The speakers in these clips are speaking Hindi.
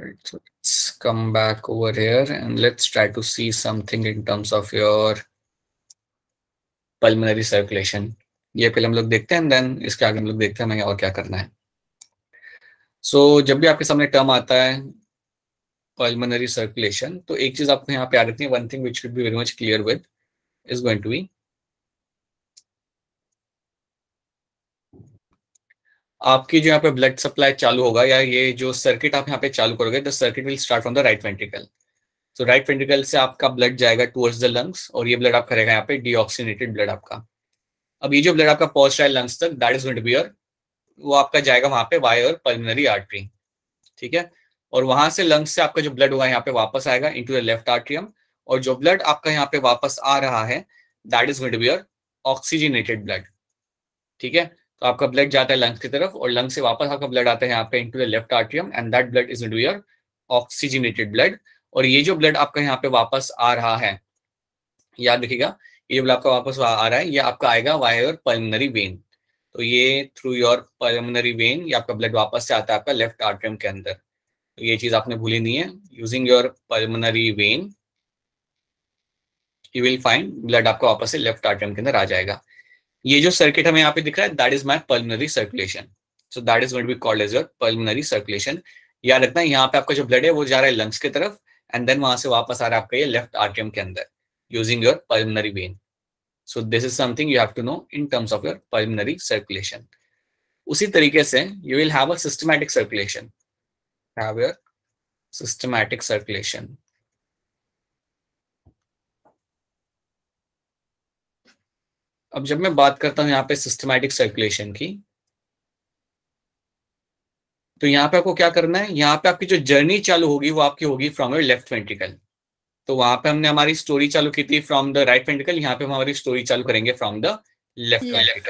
right, so let's come back over here and let's try to see something in terms of your pulmonary circulation. ये पहले हम लोग देखते हैं देन इसके आगे हम लोग देखते हैं हमें और क्या करना है सो so, जब भी आपके सामने टर्म आता है पल्मनरी सर्कुलेशन तो एक चीज आपको यहाँ पे आ रखनी है one thing which should be very much clear with is going to be आपकी जो यहाँ पे ब्लड सप्लाई चालू होगा या ये जो सर्किट आप यहाँ पे चालू करोगे the circuit will start from the right ventricle तो राइट वेंटिकल से आपका ब्लड जाएगा टूवर्ड्स द लंग्स और ये ब्लड आपका रहेगा यहाँ पे डीऑक्सीनेटेड ब्लड आपका अब ये जो ब्लड आपका रहा है लंग्स तक that is going to be your वो आपका जाएगा वहां पे वाई और पल्मनरी आर्टरी ठीक है और वहां से लंग्स से आपका जो ब्लड होगा यहाँ पे वापस आएगा into the left atrium और जो ब्लड आपका यहाँ पे वापस आ रहा है that is going to be your oxygenated blood ठीक है तो आपका ब्लड जाता है लंग्स की तरफ और लंग से वापस आपका ब्लड आता है यहाँ पे the left atrium and that blood is do your oxygenated blood और ये जो ब्लड आपका यहाँ पे वापस आ रहा है याद रखिएगा ये ब्लड आपका वापस आ रहा है ये आपका आएगा वाई योर वेन तो ये थ्रू योर पल्मनरी वेन ये आपका ब्लड वापस से आता है आपका लेफ्ट आर्ट्रियम के अंदर तो ये चीज आपने भूली नहीं है using your pulmonary vein you will find blood आपका वापस से लेफ्ट आर्ट्रियम के अंदर आ जाएगा ये जो सर्किट हमें यहाँ पे दिख रहा है that is my pulmonary circulation so that is going be called as your pulmonary circulation याद रखना यहाँ पे आपका जो ब्लड है वो जा रहा है लंग्स की तरफ एंड देन वहां से वापस आ रहा है आपका ये लेफ्ट आर्टियम के अंदर using your pulmonary vein so this is something you have to know in terms of your pulmonary circulation उसी तरीके से you will have a systematic circulation have your systematic circulation अब जब मैं बात करता हूं यहां पे सिस्टमैटिक सर्कुलेशन की तो यहां पे आपको क्या करना है यहां पे आपकी जो जर्नी चालू होगी वो आपकी होगी फ्रॉम योर लेफ्ट वेंटिकल तो वहां पे हमने हमारी स्टोरी चालू की थी फ्रॉम द राइट वेंटिकल यहाँ पे हम हमारी स्टोरी चालू करेंगे from the left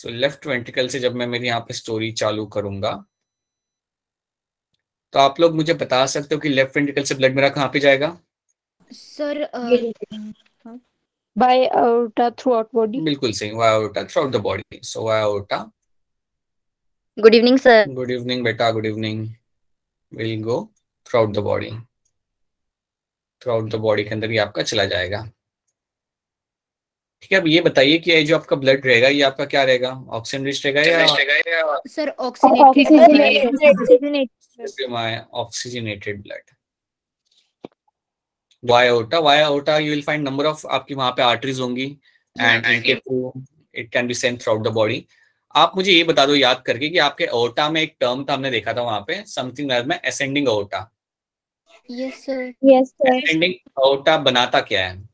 so left ventricle से जब मैं मेरी यहाँ पे स्टोरी चालू करूंगा तो आप लोग मुझे बता सकते हो कि लेफ्ट वेंटिकल से ब्लड मेरा कहाँ पे जाएगा sir by aorta throughout body बिल्कुल सही via aorta throughout the body so via aorta good evening sir good evening beta good evening will go throughout the body throughout the body के अंदर ये आपका चला जाएगा ठीक है अब ये बताइए कि ये जो आपका ब्लड रहेगा ये आपका क्या रहेगा ऑक्सीजन रिच रहेगा या sir oxygenated oxygenated blood via aorta via aorta you will find number of आपकी वहां पे आर्टरीज होंगी एंड इनके through it can be send throughout the body आप मुझे ये बता दो याद करके कि आपके ओटा में एक टर्म था हमने देखा था वहां पे समथिंग लाइक में ascending aorta yes sir yes sir ascending aorta बनाता क्या है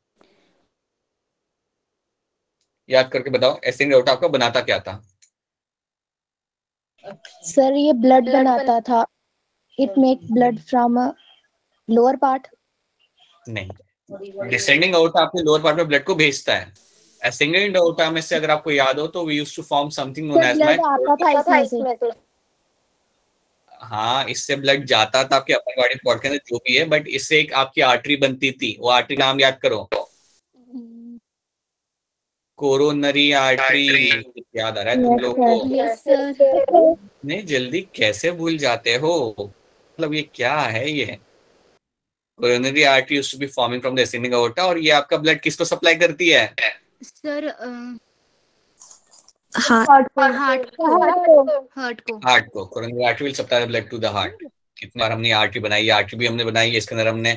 याद करके बताओ असेंडिंग ओटा आपका बनाता क्या था सर ये ब्लड बनाता था it make blood from lower part नहीं डिसेंडिंग आउट आपके लोअर पार्ट में ब्लड को भेजता है ascending आउट में से अगर आपको याद हो तो we used to form something known as my हाँ इससे ब्लड जाता था आपके अपर बॉडी पार्ट के अंदर जो भी है बट इससे एक आपकी आर्टरी बनती थी वो आर्टरी नाम याद करो कोरोनरी आर्टरी याद आ रहा है तुम लोग को नहीं जल्दी कैसे भूल जाते हो मतलब ये क्या है ये coronary artery used to be forming from the ascending aorta और ये आपका ब्लड किसको सप्लाई करती है सर हार्ट को हार्ट को हार्ट को हार्ट को coronary artery will supply blood to the heart कितनी बार हमने आर्टरी बनाई है आर्टरी भी हमने बनाई है इसके अंदर हमने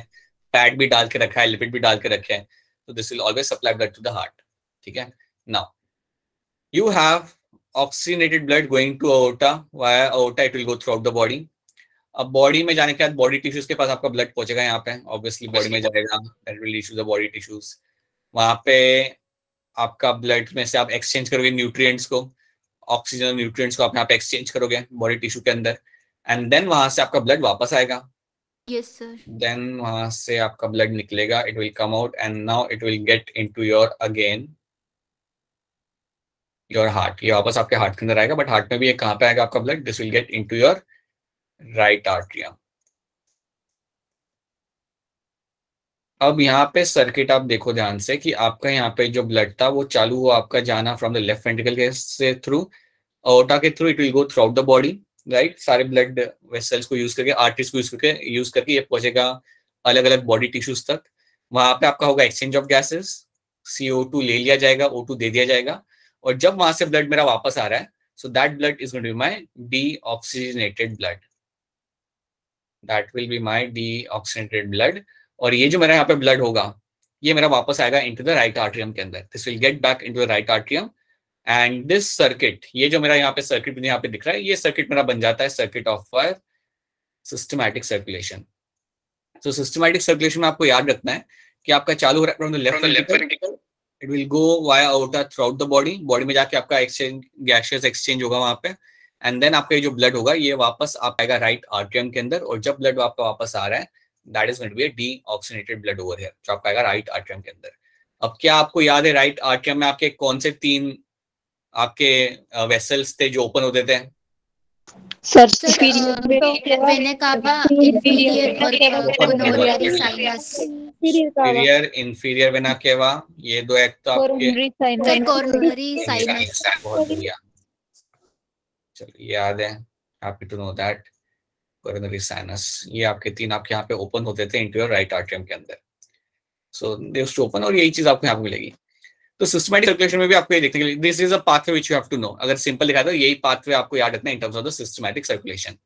पैड भी डाल के रखा है लिपिड भी डाल के रखे हैं तो this will always supply blood to the heart ठीक है now you have oxygenated blood going to to aorta via it will go throughout the body अब बॉडी में जाने के बाद बॉडी टिश्यूज के पास आपका ब्लड पहुंचेगा यहाँ पे ऑब्वियसली बॉडी में जाएगा दैट द बॉडी टिश्यूज वहां पे आपका ब्लड में से आप एक्सचेंज करोगे न्यूट्रिएंट्स को ऑक्सीजन न्यूट्रिएंट्स को आप यहाँ पे एक्सचेंज करोगे बॉडी टिश्यू के अंदर एंड देन वहां से आपका ब्लड वापस आएगा यस सर देन वहां से आपका ब्लड निकलेगा it will come out and now it will get into your again your heart ये वापस आपके हार्ट के अंदर आएगा बट हार्ट में भी ये कहाँ पे आएगा आपका blood this will get into your right atrium अब यहाँ पे सर्किट आप देखो ध्यान से कि आपका यहाँ पे जो ब्लड था वो चालू हुआ आपका जाना फ्रॉम द लेफ्ट वेंट्रिकल के से थ्रू ओटा के through it will go throughout the body right सारे ब्लड वेसल्स को यूज करके आर्टिस्ट को यूज करके यूज करके ये पहुंचेगा अलग अलग बॉडी टिश्यूज तक वहां पे आपका होगा exchange of gases CO two ले लिया जाएगा ओ टू दे दिया जाएगा और जब वहां से ब्लड मेरा वापस आ रहा है so that blood is going to be my deoxygenated blood that will be my deoxygenated blood और ये जो मेरा यहाँ पे ब्लड होगा ये मेरा वापस आएगा इंटू द राइट आर्ट्रियम के अंदर this will get back into the right atrium and this circuit ये जो मेरा यहाँ पे सर्किट यहाँ पे दिख रहा है ये सर्किट मेरा बन जाता है circuit of fire systematic circulation so systematic circulation में आपको याद रखना है कि आपका चालू हो रहा है it will go via aorta throughout the body body में जाके आपका एक्सचेंज गैसेस एक्सचेंज होगा वहां पे एंड देन आपका जो ब्लड होगा ये वापस आप आएगा राइट आर्ट्रियम के अंदर और जब ब्लड आपका वापस आ रहा है that is going be deoxygenated blood over है जो आपका राइट आर्ट्रियम के अंदर अब क्या आपको याद है राइट आर्ट्रियम में आपके कौन से तीन आपके वेसल्स थे जो ओपन होते थे sir inferior inferior vena cava ये दो एक तो आपके बहुत बढ़िया चलो ये याद है happy to know that coronary sinus ये आपके तीन आपके यहाँ पे ओपन होते थे इंटीरियर राइट आर्टियम के अंदर सो दे टू ओपन और यही चीज आपको यहाँ पे मिलेगी तो सिस्टमेटिक सर्कुलेशन में भी आपको ये देखने के लिए this is a pathway which you have to know अगर सिंपल लिखा तो यही पाथवे आपको याद रखना in terms of the systematic circulation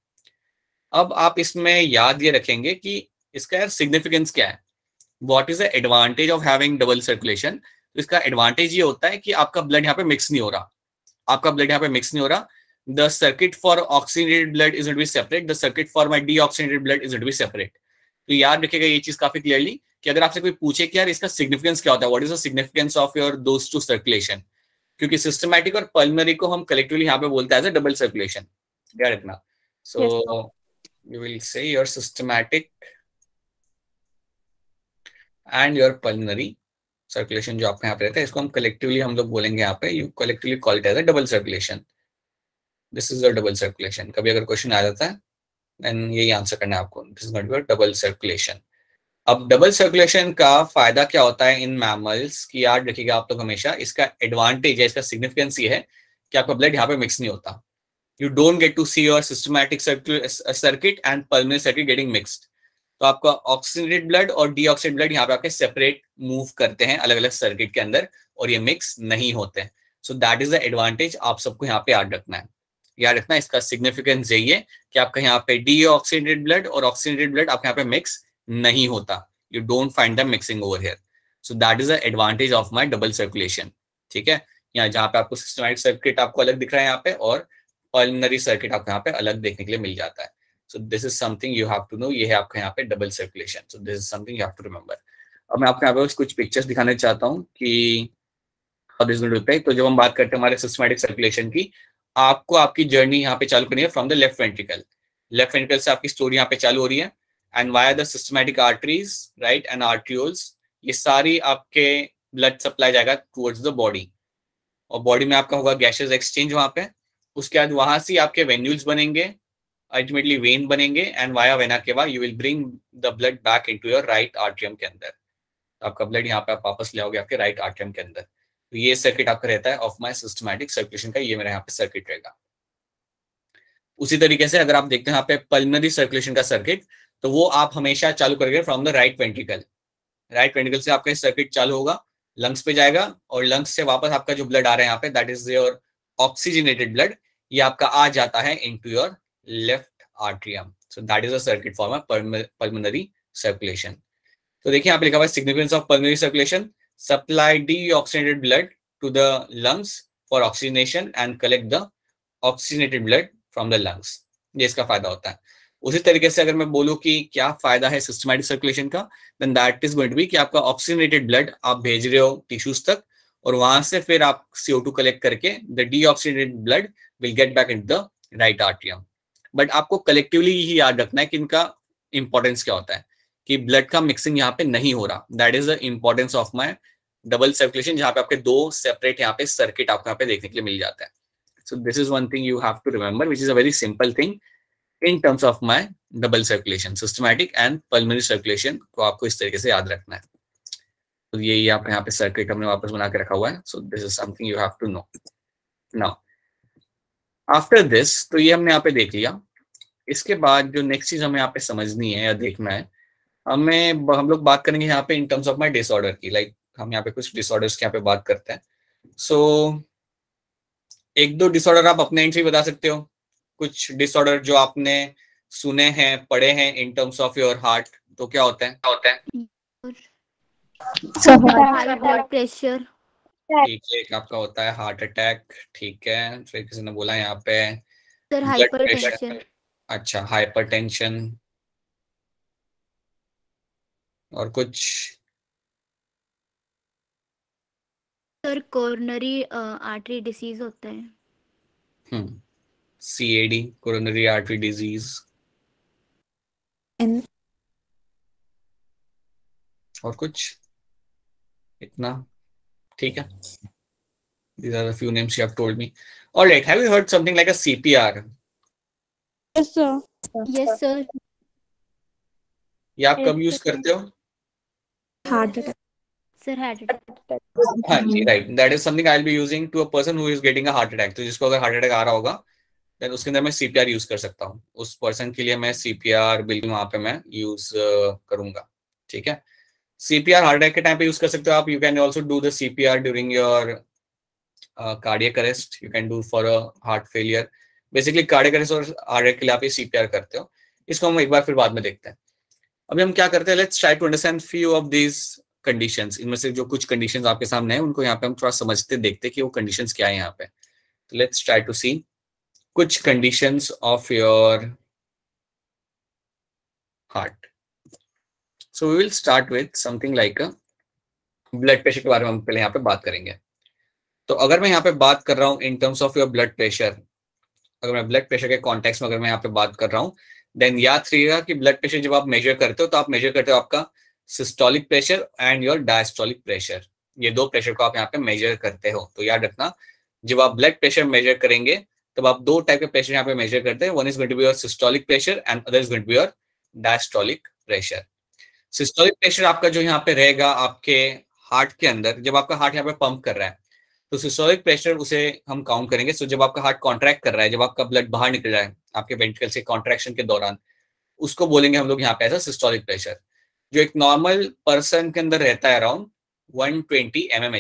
अब आप इसमें याद ये रखेंगे कि इसका यार सिग्निफिकेंस क्या है what is the advantage of having double circulation इसका एडवांटेज ये होता है कि आपका ब्लड यहाँ पे मिक्स नहीं हो रहा आपका ब्लड यहाँ पे मिक्स नहीं हो रहा the circuit for oxygenated blood is going to be separate the circuit for my deoxygenated blood is going to be separate तो याद रखेगा ये चीज काफी क्लियरली कि अगर आपसे कोई पूछे कि यार इसका सिग्निफिकेंस क्या होता है what is the significance of your those two circulation क्योंकि सिस्टमैटिक और पल्मरी को हम कलेक्टिवली यहाँ पे बोलते हैं एज अ डबल सर्कुलेशन याद रखना so you will say your systematic and your pulmonary circulation जो आपका यहाँ पे रहता है इसको हम कलेक्टिवली हम लोग बोलेंगे यहाँ पे you collectively called as a double circulation this is double circulation कभी अगर क्वेश्चन आ जाता है देन यही आंसर करना है आपको this is not your double circulation अब डबल सर्कुलेशन का फायदा क्या होता है इन मैमल्स की याद रखिएगा आप लोग तो हमेशा इसका एडवांटेज है इसका सिग्निफिकेंस ये है कि आपका ब्लड यहाँ पे मिक्स नहीं होता you don't get to see your systematic circuit and permanent circuit getting mixed तो आपका ऑक्सीजनेटेड ब्लड और डीऑक्सीड ब्लड यहाँ पे आपके सेपरेट मूव करते हैं अलग अलग सर्किट के अंदर और ये मिक्स नहीं होते हैं so that is the advantage आप सबको यहाँ पे याद रखना है याद रखना इसका सिग्निफिकेंस यही है कि आपका यहाँ पे डी ऑक्सीडेटेड ब्लड और ऑक्सीडेटेड ब्लड आपके यहाँ पे मिक्स नहीं होता you don't find the mixing over here so that is advantage of my double circulation ठीक है यहाँ जहाँ पे आपको सिस्टमैटिक सर्किट आपको अलग दिख रहा है यहाँ पे और पॉलिनरी सर्किट आपको यहाँ पे अलग देखने के लिए मिल जाता है so this is something you have to know ये है आपका यहाँ पे double circulation so this is something you have to remember अब मैं आपको यहाँ पे कुछ पिक्चर्स दिखाना चाहता हूँ कि तो जब हम बात करते हैं हमारे सिस्टमैटिक सर्कुलेशन की आपको आपकी जर्नी यहाँ पे चालू करनी है from the left ventricle left ventricle से आपकी स्टोरी यहाँ पे चालू हो रही है and via the systematic arteries right and arterioles ये सारी आपके ब्लड सप्लाई जाएगा टूवर्ड्स द बॉडी और बॉडी में आपका होगा गैसेज एक्सचेंज वहां पे उसके बाद वहां से आपके वेन्यूल्स बनेंगे अल्टीमेटली वेन बनेंगे एंड वाया वेना के बाद you will bring the blood back into your right atrium के अंदर तो आपका ब्लड यहाँ पे आप वापस ले आओगे आपके राइट आर्ट्रियम के अंदर तो ये सर्किट आपका रहता है ऑफ माई सिस्टमैटिक सर्कुलेशन का ये मेरा यहाँ पे सर्किट रहेगा उसी तरीके से अगर आप देखते हैं यहाँ पे पल्मनरी सर्कुलेशन का सर्किट तो वो आप हमेशा चालू करेंगे from the right ventricle right ventricle से आपका सर्किट चालू होगा लंग्स पे जाएगा और लंग्स से वापस आपका जो ब्लड आ रहा है यहाँ पे that is your oxygenated blood ये आपका आ जाता है into your left atrium so that is a circuit form pulmonary circulation तो देखिए यहाँ पे लिखा हुआ है significance of pulmonary circulation supply deoxygenated blood to the lungs for oxygenation and collect the oxygenated blood from the lungs ये इसका फायदा होता है उसी तरीके से अगर मैं बोलूँ कि क्या फायदा है सिस्टमैटिक सर्कुलेशन का then that is going to be कि आपका ऑक्सीजनेटेड ब्लड आप भेज रहे हो टिश्यूज तक और वहां से फिर आप सीओ टू कलेक्ट करके the deoxygenated blood will get back in the right atrium but आपको कलेक्टिवली ही याद रखना है कि इनका इंपॉर्टेंस क्या होता है कि ब्लड का मिक्सिंग यहाँ पे नहीं हो रहा that is the importance of my double circulation जहाँ पे आपके दो सेपरेट यहाँ पे सर्किट आपको यहाँ पे देखने के लिए मिल जाता है so this is one thing you have to remember which is a very simple thing in terms of my double circulation systematic and pulmonary circulation को आपको इस तरीके से याद रखना है तो so, यही आप यहाँ पे सर्किट हमने वापस बना के रखा हुआ है so this is something you have to know now after this तो ये हमने यहाँ पे देख लिया इसके बाद जो नेक्स्ट चीज हमें यहाँ पे समझनी है या देखना है हमें हम लोग बात करेंगे यहाँ पे in terms of my disorder की लाइक like, हम यहाँ पे कुछ डिसऑर्डर्स के यहाँ पे बात करते हैं सो so, एक दो डिसऑर्डर आप अपने एंड से बता सकते हो कुछ डिसऑर्डर जो आपने सुने हैं पढ़े हैं in terms of your heart तो क्या होते हैं होते हैं ब्लड ठीक है आपका होता है हार्ट अटैक ठीक है फिर किसी ने बोला यहाँ पे हाइपरटेंशन अच्छा टेंशन और कुछ सर कोरोनरी आर्टरी डिसीज होता है hmm CAD coronary artery disease And... और कुछ इतना ठीक है these are the few names you have told me all right have you heard something like a cpr yes sir yes sir ये आप कब यूज करते हो heart attack. Sir, heart attack. हाँ जी तो जिसको अगर आ रहा होगा उसके अंदर मैं कर सकता हूँ उस पर्सन के लिए मैं सीपीआर बिल्कुल वहां पे मैं यूज करूंगा ठीक है सीपीआर के टाइम पे यूज कर सकते हो आप you can also do the during your cardiac arrest you can do for heart failure basically cardiac arrest और हार्ट अटैक के लिए आप ये सीपीआर करते हो इसको हम एक बार फिर बाद में देखते हैं अभी हम क्या करते हैं let's try to understand few of these condition इनमें से जो कुछ कंडीशन आपके सामने हैं उनको यहाँ पे हम थोड़ा समझते देखते कि वो कंडीशन क्या है यहाँ पे तो लेट्स ट्राई टू सी कुछ condition of your heart so we will start with something like blood pressure के बारे में हम पहले यहाँ पे बात करेंगे तो अगर मैं यहाँ पे बात कर रहा हूँ in terms of your blood pressure अगर मैं ब्लड प्रेशर के कॉन्टेक्स में अगर मैं यहाँ पे बात कर रहा हूँ देन याद रखिएगा कि ब्लड प्रेशर जब आप मेजर करते हो तो आप मेजर करते हो आपका systolic pressure and your diastolic pressure ये दो प्रेशर को आप यहाँ पे मेजर करते हो तो याद रखना जब आप ब्लड प्रेशर मेजर करेंगे तब आप दो टाइप के प्रेशर यहाँ पे मेजर करते हैं one is going to be your systolic pressure and other is going to be your diastolic pressure systolic pressure आपका जो यहाँ पे रहेगा आपके हार्ट के अंदर जब आपका हार्ट यहाँ पे पंप कर रहा है तो सिस्टोलिक प्रेशर उसे हम काउंट करेंगे सो so, जब आपका हार्ट कॉन्ट्रैक्ट कर रहा है जब आपका ब्लड बाहर निकल रहा है आपके वेंट्रिकल से कॉन्ट्रैक्शन के दौरान उसको बोलेंगे हम लोग यहाँ पे ऐसा सिस्टोलिक प्रेशर जो एक नॉर्मल पर्सन के अंदर रहता है अराउंड वन ट्वेंटी mm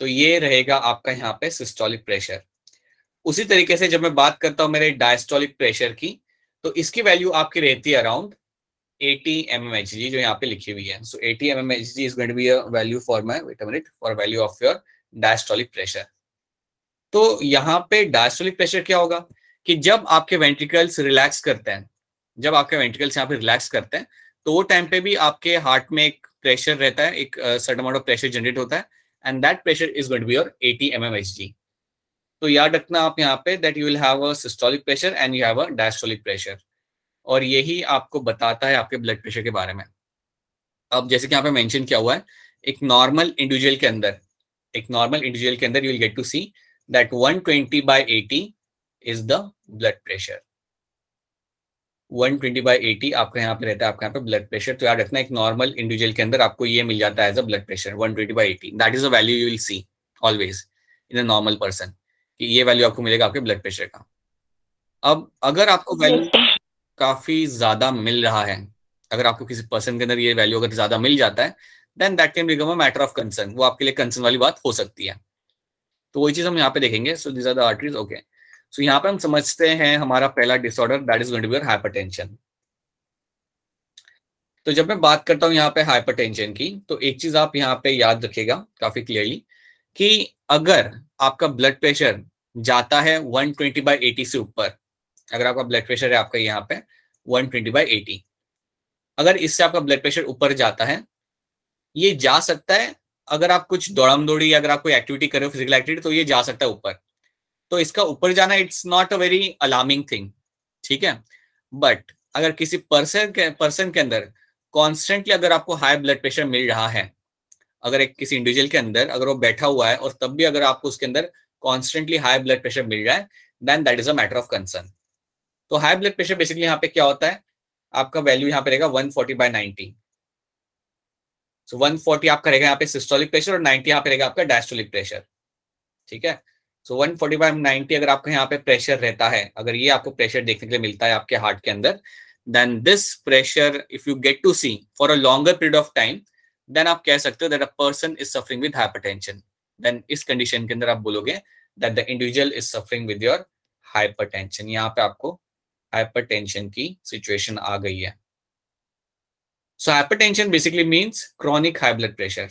तो ये रहेगा आपका यहाँ पे सिस्टोलिक प्रेशर उसी तरीके से जब मैं बात करता हूं मेरे डायस्टोलिक प्रेशर की तो इसकी वैल्यू आपकी रहती है अराउंड 80 mmHg जो यहाँ पे लिखी हुई है so so 80 mmHg is going to be a value for my wait a minute for value of your diastolic pressure तो यहाँ पे डायस्टोलिक प्रेशर क्या होगा कि जब आपके वेंट्रिकल्स रिलैक्स करते हैं जब आपके वेंट्रिकल्स यहाँ पे रिलैक्स करते हैं तो वो टाइम पे भी आपके हार्ट में एक प्रेशर रहता है एक certain amount of pressure generate होता है and that pressure is going to be your 80 mmHg तो याद रखना आप यहाँ पे that you will have a systolic pressure and you have a diastolic pressure और यही आपको बताता है आपके ब्लड प्रेशर के बारे में अब जैसे कि यहाँ पे मेंशन किया हुआ है एक नॉर्मल इंडिविजुअल के अंदर एक नॉर्मल इंडिविजुअल के अंदर you will get to see that 120 twenty by eighty is the blood pressure 120 twenty by eighty आपका यहाँ पे रहता है आपका यहाँ पे ब्लड प्रेशर तो याद रखना एक नॉर्मल इंडिविजुअल के अंदर आपको ये मिल जाता है as a blood pressure 120 twenty by eighty that is a value you will see always in a normal person ये वैल्यू आपको मिलेगा आपके ब्लड प्रेशर का अब अगर आपको वैल्यू काफी ज्यादा मिल रहा है अगर आपको किसी पर्सन के अंदर ये वैल्यू अगर ज्यादा मिल जाता है then that can become a matter of concern वो आपके लिए कंसर्न वाली बात हो सकती है तो वही चीज हम यहाँ पे देखेंगे so this are the arteries okay so यहाँ पे हम समझते हैं हमारा पहला disorder that is going to be tension तो जब मैं बात करता हूं यहाँ पे हाइपर टेंशन की तो एक चीज आप यहाँ पे याद रखेगा काफी क्लियरली कि अगर आपका ब्लड प्रेशर जाता है 120 ट्वेंटी बाई एटी से ऊपर अगर आपका ब्लड प्रेशर है आपका यहाँ पे 120 ट्वेंटी बाई एटी अगर इससे आपका ब्लड प्रेशर ऊपर जाता है ये जा सकता है अगर आप कुछ दौड़म दौड़ी अगर आप कोई एक्टिविटी कर रहे हो फिजिकल एक्टिविटी तो ये जा सकता है ऊपर तो इसका ऊपर जाना it's not a very alarming thing ठीक है बट अगर किसी पर्सन के पर्सन के अंदर कॉन्स्टेंटली अगर आपको हाई ब्लड प्रेशर मिल रहा है अगर एक किसी इंडिविजुअल के अंदर अगर वो बैठा हुआ है और तब भी अगर आपको उसके अंदर कॉन्स्टेंटली हाई ब्लड प्रेशर मिल रहा है then that is a matter of concern तो हाई ब्लड प्रेशर बेसिकली यहाँ पे क्या होता है आपका वैल्यू यहाँ पे रहेगा 140 forty by ninety so one forty आपका रहेगा यहाँ पे सिस्टोलिक प्रेशर और 90 यहाँ पे रहेगा आपका डायस्टोलिक प्रेशर ठीक है so one forty by ninety अगर आपका यहाँ पे प्रेशर रहता है अगर ये आपको प्रेशर देखने के लिए मिलता है आपके हार्ट के अंदर then this pressure if you get to see for a longer period of time then आप कह सकते हो that a person is suffering with hypertension then इस कंडीशन के अंदर आप बोलोगे that the individual is suffering with your hypertension यहाँ पे आपको हाइपरटेंशन की सिचुएशन आ गई है so hypertension basically means chronic high blood pressure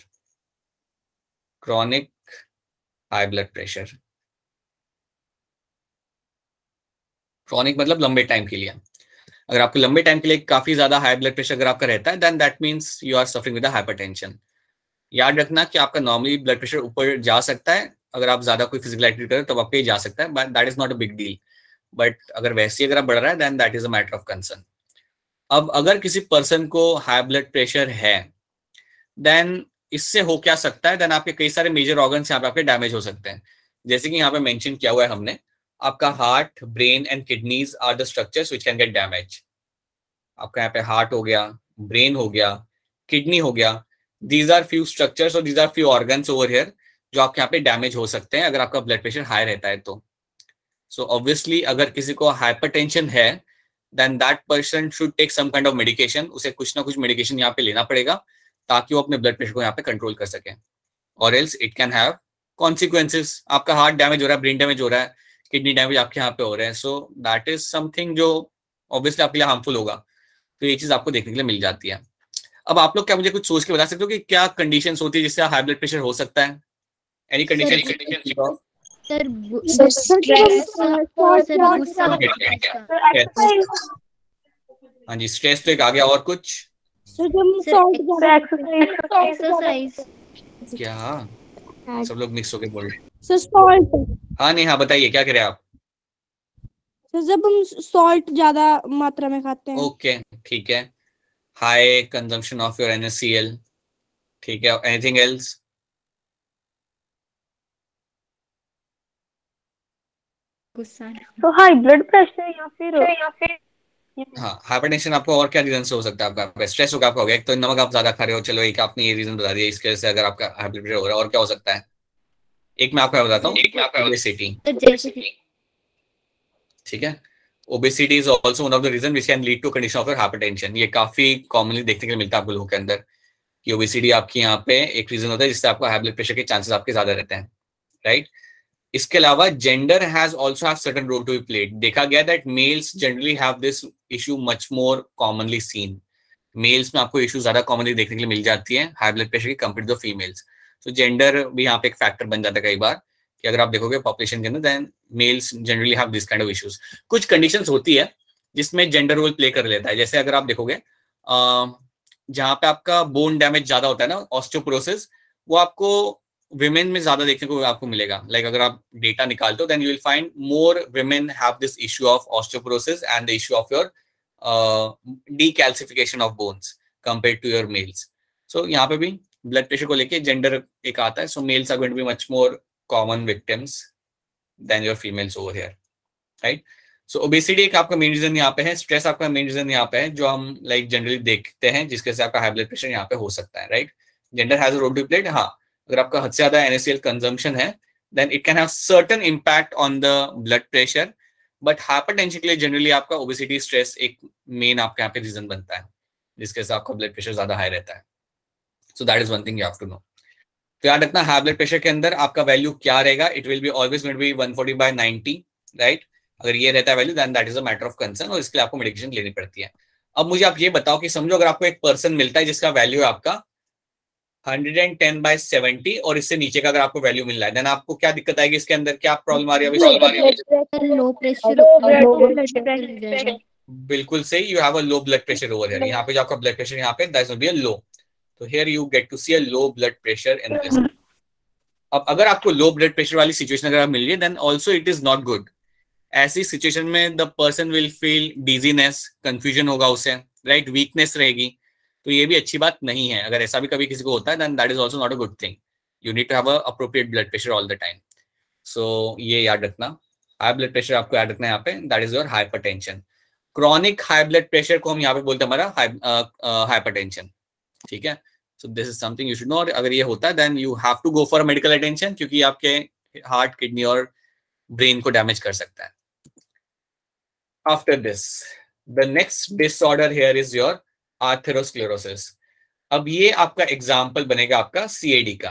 chronic high blood pressure chronic मतलब लंबे टाइम के लिए अगर आपको लंबे टाइम के लिए काफी ज्यादा हाई ब्लड प्रेशर अगर आपका रहता है then that means you are suffering with hypertension याद रखना कि आपका नॉर्मली ब्लड प्रेशर ऊपर जा सकता है अगर आप ज्यादा कोई फिजिकल एक्टिविटी करें तो आपके जा सकता है but that is not a big deal but अगर वैसी अगर आप बढ़ रहा है then that is a matter of concern अब अगर किसी पर्सन को हाई ब्लड प्रेशर है देन इससे हो क्या सकता है देन आपके कई सारे मेजर ऑर्गन यहाँ पे आपके डैमेज हो सकते हैं जैसे कि यहाँ पे मेंशन किया हुआ है हमने आपका heart brain and kidneys are the structures which can get damage आपका यहाँ पे हार्ट हो गया ब्रेन हो गया किडनी हो गया दीज आर फ्यू स्ट्रक्चर्स और these are few organs over here जो आपके यहाँ पे डैमेज हो सकते हैं अगर आपका ब्लड प्रेशर हाई रहता है तो सो ऑब्वियसली अगर किसी को हाइपर टेंशन है then that person should take some kind of medication उसे कुछ ना कुछ मेडिकेशन यहाँ पे लेना पड़ेगा ताकि वो अपने ब्लड प्रेशर को यहाँ पे कंट्रोल कर सके और else it can have consequences आपका हार्ट डैमेज हो रहा है ब्रेन डैमेज हो रहा है किडनी डैमेज आपके यहाँ पे हो रहे हैं सो दैट इज समथिंग जो ऑब्वियसली आपके लिए हार्मफुल होगा तो ये चीज आपको देखने के लिए मिल जाती है अब आप लोग क्या मुझे कुछ सोच के बता सकते हो कि क्या कंडीशन होती है जिससे हाई ब्लड प्रेशर हो सकता है एनी कंडीशन सर हाँ जी स्ट्रेस तो एक आ गया और कुछ क्या हाँ सब लोग मिक्स होके बोल रहे हाँ नहीं हाँ बताइए क्या करे आप जब हम सॉल्ट ज्यादा मात्रा में खाते हैं ओके ठीक है high consumption of your NSCL ठीक है एनीथिंग एल्स तो हाई ब्लड प्रेशर या फिर या फिर हाइपरटेंशन आपको और क्या रीजन हो सकता है आपका स्ट्रेस होगा आपका एक तो नमक आप ज्यादा खा रहे हो चलो एक आपने ये रीजन बता दिया वजह से अगर आपका हाई ब्लड प्रेशर हो रहा है और क्या हो सकता है एक मैं आपको बताता हूँ ओबेसिटी तो ठीक है obesity is also one of the reason which can lead to condition of your tension ये काफी कॉमनली देखने के लिए मिलता है आप लोगों के अंदर कि ओबेसिटी यहाँ पे एक रीजन होता है जिससे आपका हाई ब्लड प्रेशर के चांसेस आपके ज्यादा रहते हैं राइट right? इसके अलावा gender has also have certain role to be played देखा गया that males generally have this issue much more commonly seen males में आपको इशू ज्यादा कॉमनली देखने के लिए मिल जाती है हाई ब्लड प्रेशर की कंपेयर टू फीमेल्स तो जेंडर भी यहाँ पे एक फैक्टर बन जाता है कई बार कि अगर आप देखोगे पॉपुलेशन के अंदर then males generally have this kind of issues कुछ कंडीशंस होती है जिसमें जेंडर रोल प्ले कर लेता है जैसे अगर आप देखोगे जहां पे आपका बोन डैमेज ज्यादा होता है ना ऑस्टोप्रोसिस वो आपको विमेन में ज्यादा देखने को आपको मिलेगा लाइक अगर आप डेटा निकालते हो then you will find more women have this issue of osteoporosis and the issue of your decalcification of bones compare to your males so यहाँ पे भी ब्लड प्रेशर को लेके जेंडर एक आता है so males are going to be much more common victims than your females over here right so obesity एक आपका मेन रीजन यहाँ पे है स्ट्रेस आपका मेन रीजन यहाँ पे है जो हम लाइक like, जनरली देखते हैं जिसके से आपका हाई ब्लड प्रेशर यहाँ पे हो सकता है right gender has role to played हाँ अगर आपका हद से ज्यादा एनएसएल कंजम्पशन है then it can have certain impact on the blood pressure but tension के लिए जनरली आपका ओबेसिटी स्ट्रेस एक मेन आपके यहाँ पे रीजन बनता है जिसके साथ आपका ब्लड प्रेशर ज्यादा हाई रहता है so that is one thing you have to know तो याद रखना हाई ब्लड प्रेशर के अंदर आपका वैल्यू क्या रहेगा it will be always made be forty by ninety right अगर ये रहता है value then that is a matter of concern और इसके लिए आपको मेडिकेशन लेनी पड़ती है अब मुझे आप ये बताओ कि समझो अगर आपको एक पर्सन मिलता है जिसका वैल्यू है आपका hundred and ten by seventy और इससे नीचे का अगर आपको वैल्यू मिल रहा है देन आपको क्या दिक्कत आएगी इसके अंदर क्या प्रॉब्लम आ रही है बिल्कुल सही you have a low blood pressure over here यहां पे जो आपका ब्लड प्रेशर यहां पे that will be a low तो here you get to see a low blood pressure in this अब अगर आपको लो ब्लड प्रेशर वाली सिचुएशन अगर मिल रही है then also it is not good ऐसी सिचुएशन में the person will feel dizziness confusion होगा उसे राइट right? वीकनेस रहेगी तो ये भी अच्छी बात नहीं है अगर ऐसा भी कभी किसी को होता है then that is also not a good thing you need to have appropriate blood pressure all the time so ये याद रखना हाई ब्लड प्रेशर आपको याद रखना है यहाँ पे that is your hypertension chronic high blood pressure को हम यहाँ पे बोलते हैं हमारा हाइपर टेंशन uh, uh, ठीक है so this is something you should know और अगर ये होता है then you have to go for medical attention क्योंकि आपके हार्ट किडनी और ब्रेन को डैमेज कर सकता है after this the next disorder here is your atherosclerosis अब ये आपका एग्जाम्पल बनेगा आपका सीएडी का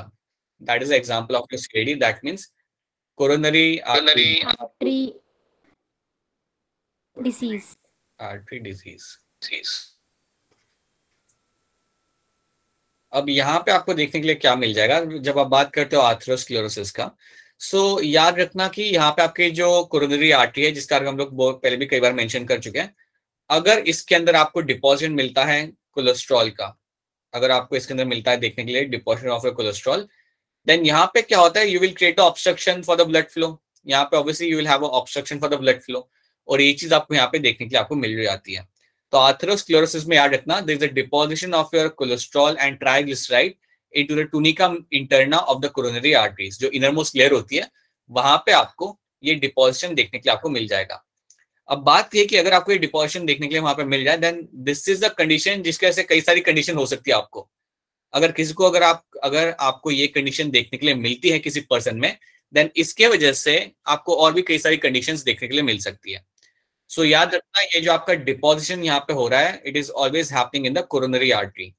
that is example of CAD that means coronary अब यहाँ पे आपको देखने के लिए क्या मिल जाएगा जब आप बात करते हो आर्थरोस्क्लेरोसिस का सो so, याद रखना कि यहाँ पे आपके जो कोरोनरी आर्टरी है जिसका हम लोग पहले भी कई बार मेंशन कर चुके हैं अगर इसके अंदर आपको डिपॉजिट मिलता है कोलेस्ट्रॉल का अगर आपको इसके अंदर मिलता है देखने के लिए deposit of a cholesterol then यहाँ पे क्या होता है you will create obstruction for the blood flow यहाँ पे obviously you will have obstruction for the blood flow और ये चीज आपको यहाँ पे देखने के लिए आपको मिल जाती है तो आर्थरोस्क्लोरोसिस में याद रखना there is a deposition of your cholesterol and triglyceride in the tunica interna of the coronary arteries जो इनरमोस्ट लेयर होती है वहां पे आपको ये डिपोजिशन देखने के लिए आपको मिल जाएगा अब बात यह कि अगर आपको ये डिपोजिशन देखने के लिए वहां पर मिल जाए then this is the condition जिसके वजह से कई सारी कंडीशन हो सकती है आपको अगर किसी को अगर आप अगर आपको ये कंडीशन देखने के लिए मिलती है किसी पर्सन में देन इसके वजह से आपको और भी कई सारी कंडीशन देखने के लिए मिल सकती है सो so, याद रखना ये जो आपका डिपोजिशन यहाँ पे हो रहा है it is always happening in the coronary artery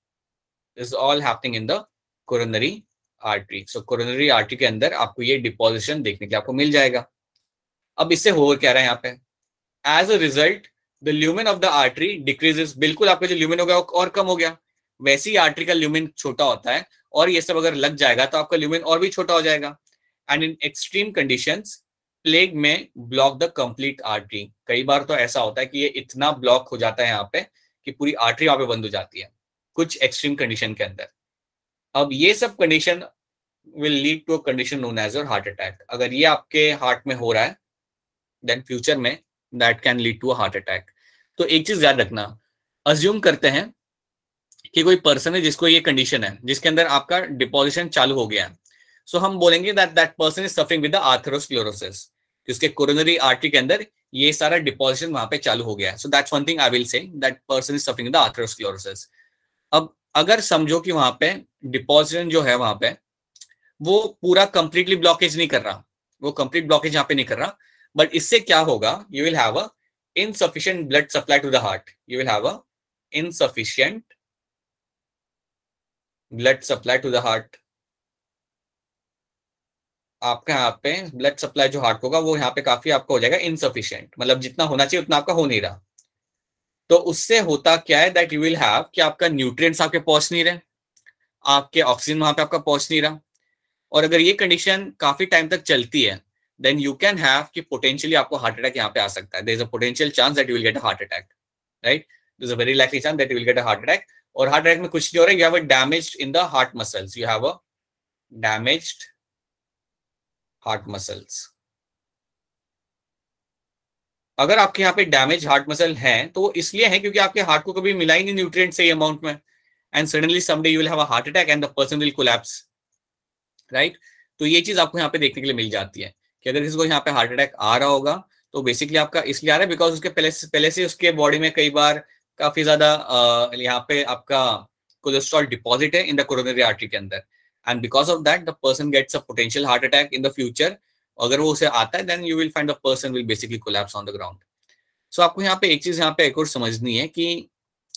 is all happening in the coronary artery so coronary artery के अंदर आपको ये डिपोजिशन देखने के लिए आपको मिल जाएगा अब इससे हो क्या रहा है यहाँ पे as a result the lumen of the artery decreases बिल्कुल आपका जो ल्यूमेन गया और कम हो गया वैसे ही आर्टरी का ल्यूमेन छोटा होता है और ये सब अगर लग जाएगा तो आपका ल्यूमेन और भी छोटा हो जाएगा and in extreme condition plaque may block the complete artery कई बार तो ऐसा होता है कि ये इतना ब्लॉक हो जाता है यहाँ पे कि पूरी आर्टरी वहां पे बंद हो जाती है कुछ एक्सट्रीम कंडीशन के अंदर अब ये सब condition will lead to a condition known as your heart attack अगर ये आपके हार्ट में हो रहा है देन फ्यूचर में that can lead to a heart attack तो एक चीज याद रखना अज्यूम करते हैं कि कोई पर्सन है जिसको ये कंडीशन है जिसके अंदर आपका डिपोजिशन चालू हो गया है सो so, हम बोलेंगे that that person is suffering with atherosclerosis उसके कोरोनरी आर्टरी के अंदर ये सारा डिपोजिशन वहां पे चालू हो गया है so that's one thing I will say that person is suffering with atherosclerosis अब अगर समझो कि वहां पे डिपोजिशन जो है वहां पे वो पूरा कंप्लीटली ब्लॉकेज नहीं कर रहा वो कंप्लीट ब्लॉकेज यहाँ पे नहीं कर रहा बट इससे क्या होगा you will have a insufficient blood supply to the heart you will have a insufficient blood supply to the heart आपका यहाँ पे ब्लड सप्लाई जो हार्ट होगा वो यहाँ पे काफी आपका हो जाएगा इनसफिशियंट मतलब जितना होना चाहिए उतना आपका हो नहीं रहा तो उससे होता क्या है दैट यू विल हैव कि आपका न्यूट्रिएंट्स आपके पहुंच नहीं रहे आपके ऑक्सीजन वहां पे आपका पहुंच नहीं रहा और अगर ये कंडीशन काफी टाइम तक चलती है देन यू कैन हैव कि पोटेंशियली आपको हार्ट अटैक यहाँ पे आ सकता है there is a potential chance that you will get heart attack right there's a very likely chance that will get a heart attack और हार्ट अटैक में कुछ kuch nahi ho raha you have a damaged in the heart muscles you have a damaged heart muscles अगर आपके यहाँ पे डैमेज हार्ट मसल है तो वो इसलिए है क्योंकि आपके हार्ट को कभी मिला ही नहीं न्यूट्रिएंट सही अमाउंट में and suddenly someday you will have a heart attack and the person will collapse right तो ये चीज आपको यहाँ पे देखने के लिए मिल जाती है कि अगर किसी को यहाँ पे हार्ट अटैक आ रहा होगा तो बेसिकली आपका इसलिए आ रहा है बिकॉज उसके पहले से पहले से उसके बॉडी में कई बार काफी ज्यादा यहाँ पे आपका कोलेस्ट्रॉल डिपॉजिट है इन द कोरोनरी आर्टरी के अंदर and because of that the person gets a potential heart attack in the future अगर वो उसे आता है then you will find the person will basically collapse on the ground so आपको यहाँ पे एक चीज यहाँ पे एक और समझनी है कि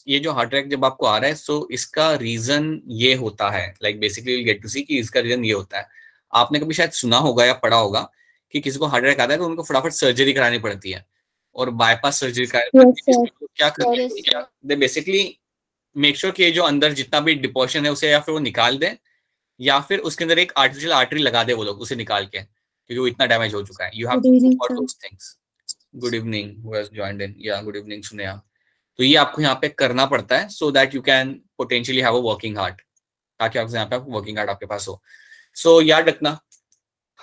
ये जो हार्ट अटैक जब आपको आ रहा है सो इसका रीजन ये होता है like basically will get to see कि इसका रीजन ये होता है आपने कभी शायद सुना होगा या पढ़ा होगा कि किसी को हार्ट अटैक आता है तो उनको फटाफट सर्जरी करानी पड़ती है और बायपास सर्जरी करानी क्या करते हैं बेसिकली मेक श्योर की जो अंदर जितना भी डिपोशन है उसे या फिर वो निकाल दें या फिर उसके अंदर एक आर्टिफिशियल आर्टरी लगा दे वो लोग उसे निकाल के क्योंकि वो इतना डैमेज हो चुका है you have things good evening joined in या गुड इवनिंग सुने तो ये आपको यहाँ पे करना पड़ता है so that you can potentially have a working heart ताकि आपको यहाँ पे वर्किंग हार्ट आपके पास हो सो so, याद रखना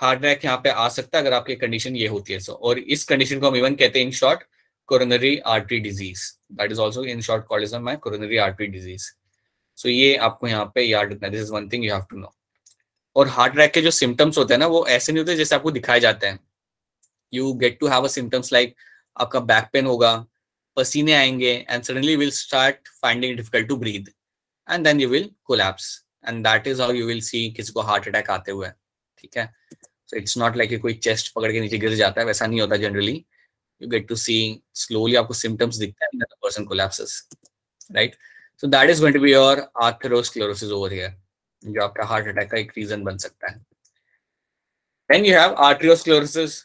हार्ट अटैक यहाँ पे आ सकता है अगर आपकी कंडीशन ये होती है सो और इस कंडीशन को हम इवन कहते हैं in short coronary artery disease that is also in short कॉलिज्म my coronary artery disease so ये आपको यहाँ पे याद रखना this is one thing you have to know और हार्ट अटैक के जो सिम्टम्स होते हैं ना वो ऐसे नहीं होते जैसे आपको दिखाए जाते हैं you get to have a symptoms like आपका बैक पेन होगा पसीने आएंगे and suddenly will start finding difficult to breathe and then you will collapse and that is how you will see किसी को हार्ट अटैक आते हुए ठीक है सो इट्स नॉट लाइक कोई चेस्ट पकड़ के नीचे गिर जाता है वैसा नहीं होता generally you get to see slowly आपको सिम्टम्स दिखता है person collapses right so that is going to be your atherosclerosis over here जो आपका हार्ट अटैक का एक रीजन बन सकता है देन यू हैव आर्ट्रियोस्क्लेरोसिस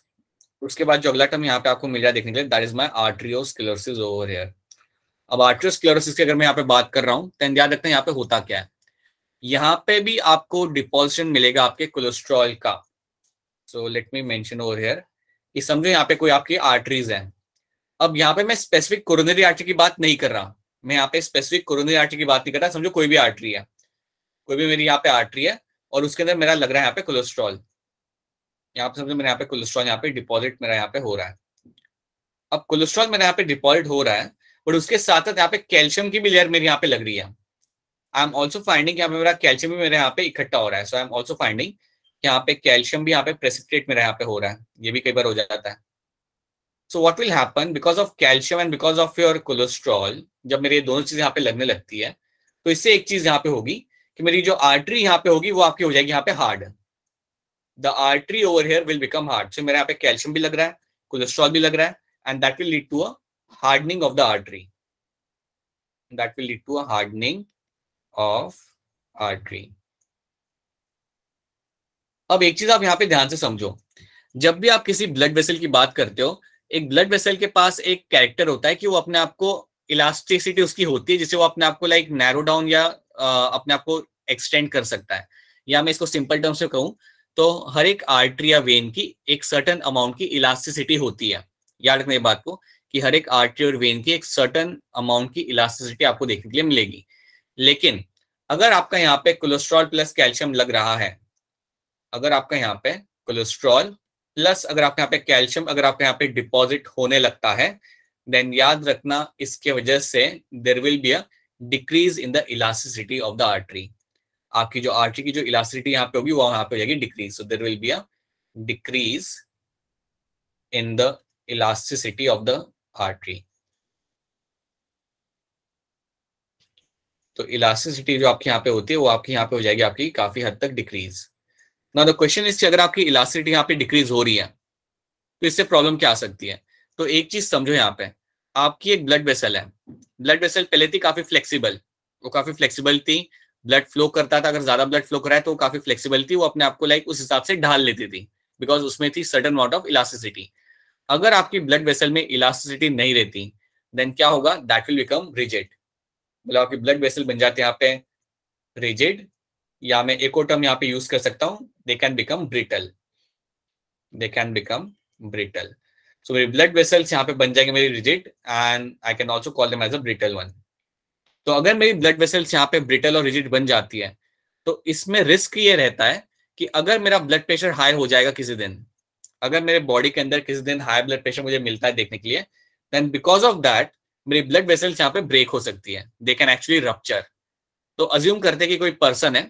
उसके बाद जो अगला टर्म यहाँ पे आपको मिल जाए देखने के लिए that is my arteriosclerosis over here अब आर्ट्रियोस्क्लेरोसिस की अगर मैं यहाँ पे बात कर रहा हूँ तो याद रखते हैं यहाँ पे होता क्या है यहां पे भी आपको डिपॉजिशन मिलेगा आपके कोलेस्ट्रॉल का so let me mention over here कि समझो यहाँ पे कोई आपकी आर्टरीज है अब यहाँ पे मैं स्पेसिफिक कोरोनरी आर्टरी की बात नहीं कर रहा मैं यहाँ पे स्पेसिफिक कोरोनरी आर्टरी की बात नहीं कर रहा समझो कोई भी आर्टरी है कोई भी मेरी यहाँ पे आर्टरी है और उसके अंदर मेरा लग रहा है यहाँ पे कोलेस्ट्रॉल यहाँ पे समझो मेरे यहाँ पे कोलेस्ट्रॉल यहाँ पे डिपॉजिट मेरा यहाँ पे हो रहा है अब कोलेस्ट्रॉल मेरा यहाँ पे डिपॉजिट हो रहा है बट उसके साथ साथ यहाँ पे कैल्शियम की भी लेयर मेरी यहाँ पे लग रही है आई एम ऑल्सो फाइंडिंग मेरा कैल्शियम भी मेरे यहाँ पे इकट्ठा हो रहा है so I am also finding यहाँ पे कैल्शियम भी यहाँ पे प्रेसिपिटेट मेरा यहाँ पे हो रहा है ये भी कई बार हो जाता है so what will happen because of calcium and because of your cholesterol जब मेरे ये दोनों चीज यहाँ पे लगने लगती है तो इससे एक चीज यहाँ पे होगी कि मेरी जो आर्टरी यहाँ पे होगी वो आपकी हो जाएगी यहाँ पे hard the artery over here will become hard so मेरे यहाँ पे कैल्शियम भी लग रहा है कोलेस्ट्रॉल भी लग रहा है and that will lead to a hardening of the artery that will lead to a hardening of artery अब एक चीज आप यहां पे ध्यान से समझो जब भी आप किसी ब्लड वेसल की बात करते हो एक ब्लड वेसल के पास एक कैरेक्टर होता है कि वो अपने आप को इलास्टिसिटी उसकी होती है जिसे वो अपने आप को लाइक नैरो डाउन या आ, अपने आप को एक्सटेंड कर सकता है या मैं इसको सिंपल टर्म से कहूं तो हर एक आर्टरी या वेन की एक सर्टन अमाउंट की इलास्टिसिटी होती है याद रखना ये बात को कि हर एक आर्टरी और वेन की एक सर्टन अमाउंट की इलास्टिसिटी आपको देखने के लिए मिलेगी लेकिन अगर आपका यहाँ पे कोलेस्ट्रॉल प्लस कैल्शियम लग रहा है अगर आपका यहाँ पे कोलेस्ट्रॉल प्लस अगर आपके यहाँ पे कैल्शियम अगर आपके यहाँ पे डिपॉजिट होने लगता है देन याद रखना इसके वजह से there will be a decrease in the elasticity of the artery आपकी जो आर्टरी की जो इलास्टिसिटी यहाँ पे होगी वो यहाँ पे हो जाएगी decrease so there will be a decrease in the elasticity of the artery तो इलास्टिसिटी जो आपके यहाँ पे होती है वो आपके यहाँ पे हो जाएगी आपकी काफी हद तक डिक्रीज ना द क्वेश्चन इज अगर आपकी इलास्टिसिटी यहाँ पे डिक्रीज हो रही है तो इससे प्रॉब्लम क्या आ सकती है तो एक चीज समझो यहाँ पे आपकी एक ब्लड वेसल है ब्लड वेसल पहले थी काफी फ्लेक्सिबल वो काफी फ्लेक्सिबल थी ब्लड फ्लो करता था अगर ज्यादा ब्लड फ्लो करा है तो काफी फ्लेक्सिबल थी वो अपने आप को लाइक उस हिसाब से ढाल लेती थी बिकॉज उसमें थी सर्टन अमाउंट ऑफ इलास्टिसिटी अगर आपकी ब्लड वेसल में इलास्टिसिटी नहीं रहती देन क्या होगा दैट विल बिकम रिजेक्ट मतलब आपकी ब्लड वेसल बन जाते हैं यहाँ पे रिजिड या मैं एक और टर्म यहाँ पे यूज कर सकता हूँ they can become brittle they can become brittle so मेरी ब्लड वेसल्स यहाँ पे बन जाएंगे मेरी rigid and I can also call them as a brittle one तो अगर मेरी ब्लड वेसल्स यहाँ पे ब्रिटल और रिजिड बन जाती है तो इसमें रिस्क ये रहता है कि अगर मेरा ब्लड प्रेशर हाई हो जाएगा किसी दिन अगर मेरे बॉडी के अंदर किसी दिन हाई ब्लड प्रेशर मुझे मिलता है देखने के लिए देन बिकॉज ऑफ दैट मेरी ब्लड वेसल्स यहाँ पे ब्रेक हो सकती है दे कैन एक्चुअली रप्चर तो अज्यूम करते कि कोई पर्सन है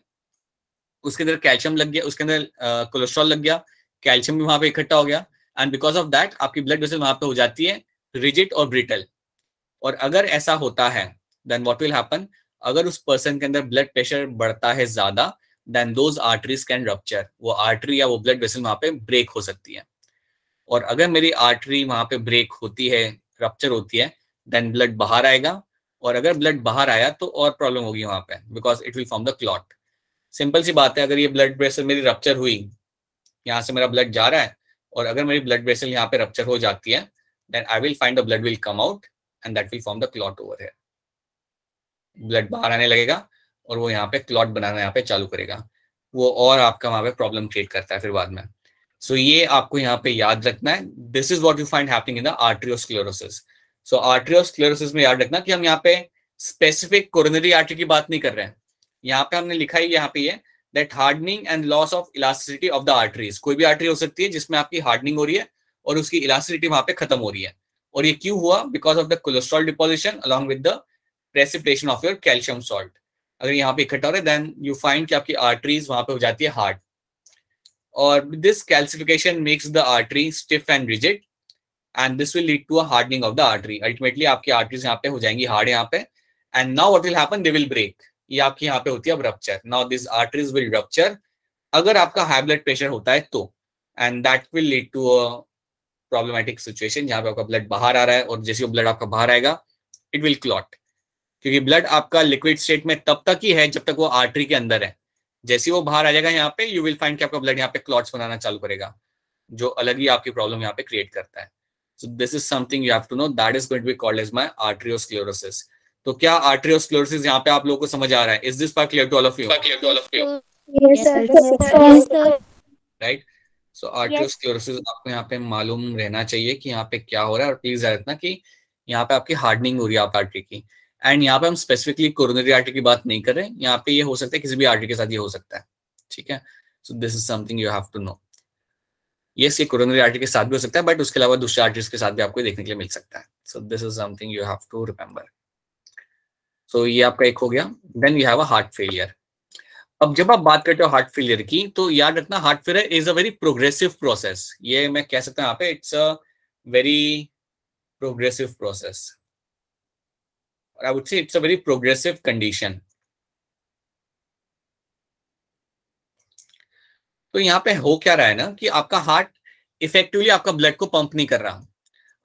उसके अंदर कैल्शियम लग गया उसके अंदर कोलेस्ट्रॉल लग गया कैल्शियम भी वहां पे इकट्ठा हो गया एंड बिकॉज ऑफ दैट आपकी ब्लड वेसल वहां पे हो जाती है रिजिट और ब्रिटल और अगर ऐसा होता है देन वॉट विल हैपन अगर उस पर्सन के अंदर ब्लड प्रेशर बढ़ता है ज्यादा then those arteries can rupture वो आर्टरी या वो ब्लड वेसल वहां पे ब्रेक हो सकती है और अगर मेरी आर्टरी वहां पे ब्रेक होती है रप्चर होती है देन ब्लड बाहर आएगा और अगर ब्लड बाहर आया तो और प्रॉब्लम होगी वहां पे because it will form the clot simple सी बात है अगर ये ब्लड ब्रेसल मेरी रप्चर हुई यहाँ से मेरा ब्लड जा रहा है और अगर मेरी ब्लड प्रेशर यहाँ पे रप्चर हो जाती है then I will find the blood will come out and that will form the clot over है ब्लड बाहर आने लगेगा और वो यहाँ पे क्लॉट बनाना यहाँ पे चालू करेगा वो और आपका वहां पे प्रॉब्लम क्रिएट करता है फिर बाद में सो so ये आपको यहाँ पे याद रखना है this is what you find happening in the so arteriosclerosis में याद रखना कि हम यहाँ पे स्पेसिफिक कोरोनरी आर्टरी की बात नहीं कर रहे हैं यहाँ पे हमने लिखा है यहाँ पे ये that hardening and loss of elasticity of the arteries कोई भी आर्टरी हो सकती है जिसमें आपकी हार्डनिंग हो रही है और उसकी इलास्टिसिटी वहां पे खत्म हो रही है और ये क्यों हुआ because of the cholesterol deposition along with the precipitation of your calcium salt अगर यहाँ पे इकट्ठा हो रहा है देन यू फाइंड कि आपकी आर्टरीज वहां पे हो जाती है हार्ड और this calcification makes the artery stiff and rigid and this will lead to a hardening of the artery ultimately आपकी आर्टरीज यहाँ पे हो जाएंगी हार्ड यहाँ पे and now what will happen they will break ये आपकी यहाँ पे होती है अब rupture now this arteries will rupture अगर आपका हाई ब्लड प्रेशर होता है तो and that will lead to a problematic situation जहाँ पे आपका ब्लड बाहर आ रहा है और जैसे वो ब्लड आपका बाहर आएगा इट विल क्लॉट क्योंकि ब्लड आपका लिक्विड स्टेट में तब तक ही है जब तक वो आर्टरी के अंदर है जैसे वो बाहर आ जाएगा यहाँ पे यू विल फाइंड कि आपका ब्लड यहाँ पे क्लॉट्स बनाना चालू करेगा जो अलग ही आपकी प्रॉब्लम यहाँ पे क्रिएट करता है so this is something you have to know that is going to be called as my arteriosclerosis तो क्या आर्ट्रियोस्क्लेरोसिस यहाँ पे आप लोगों को समझ आ रहा है is this part clear to all of you right so arteriosclerosis आपको यहाँ पे मालूम रहना चाहिए कि यहाँ पे क्या हो रहा है और प्लीज याद रखना कि यहाँ पे आपकी हार्डनिंग हो रही है आप आर्टरी की एंड यहाँ पे हम स्पेसिफिकली कोरोनरी आर्टरी की बात नहीं कर रहे हैं यहाँ पे ये हो सकता है किसी भी आर्टरी के साथ ये हो सकता है ठीक है so this is something you have to know yes ये कोरोनरी आर्टरी के साथ भी हो सकता है बट उसके अलावा दूसरे arteries के साथ भी आपको देखने के लिए मिल सकता है so this is something you have to remember so ये आपका एक हो गया then you have a heart failure अब जब आप बात करते हो हार्ट फेलियर की तो याद रखना heart failure is a very progressive process ये मैं कह सकता हूँ यहाँ पे it's a very progressive process और I would say it's a very progressive condition तो यहाँ पे हो क्या रहा है ना कि आपका हार्ट इफेक्टिवली आपका ब्लड को पंप नहीं कर रहा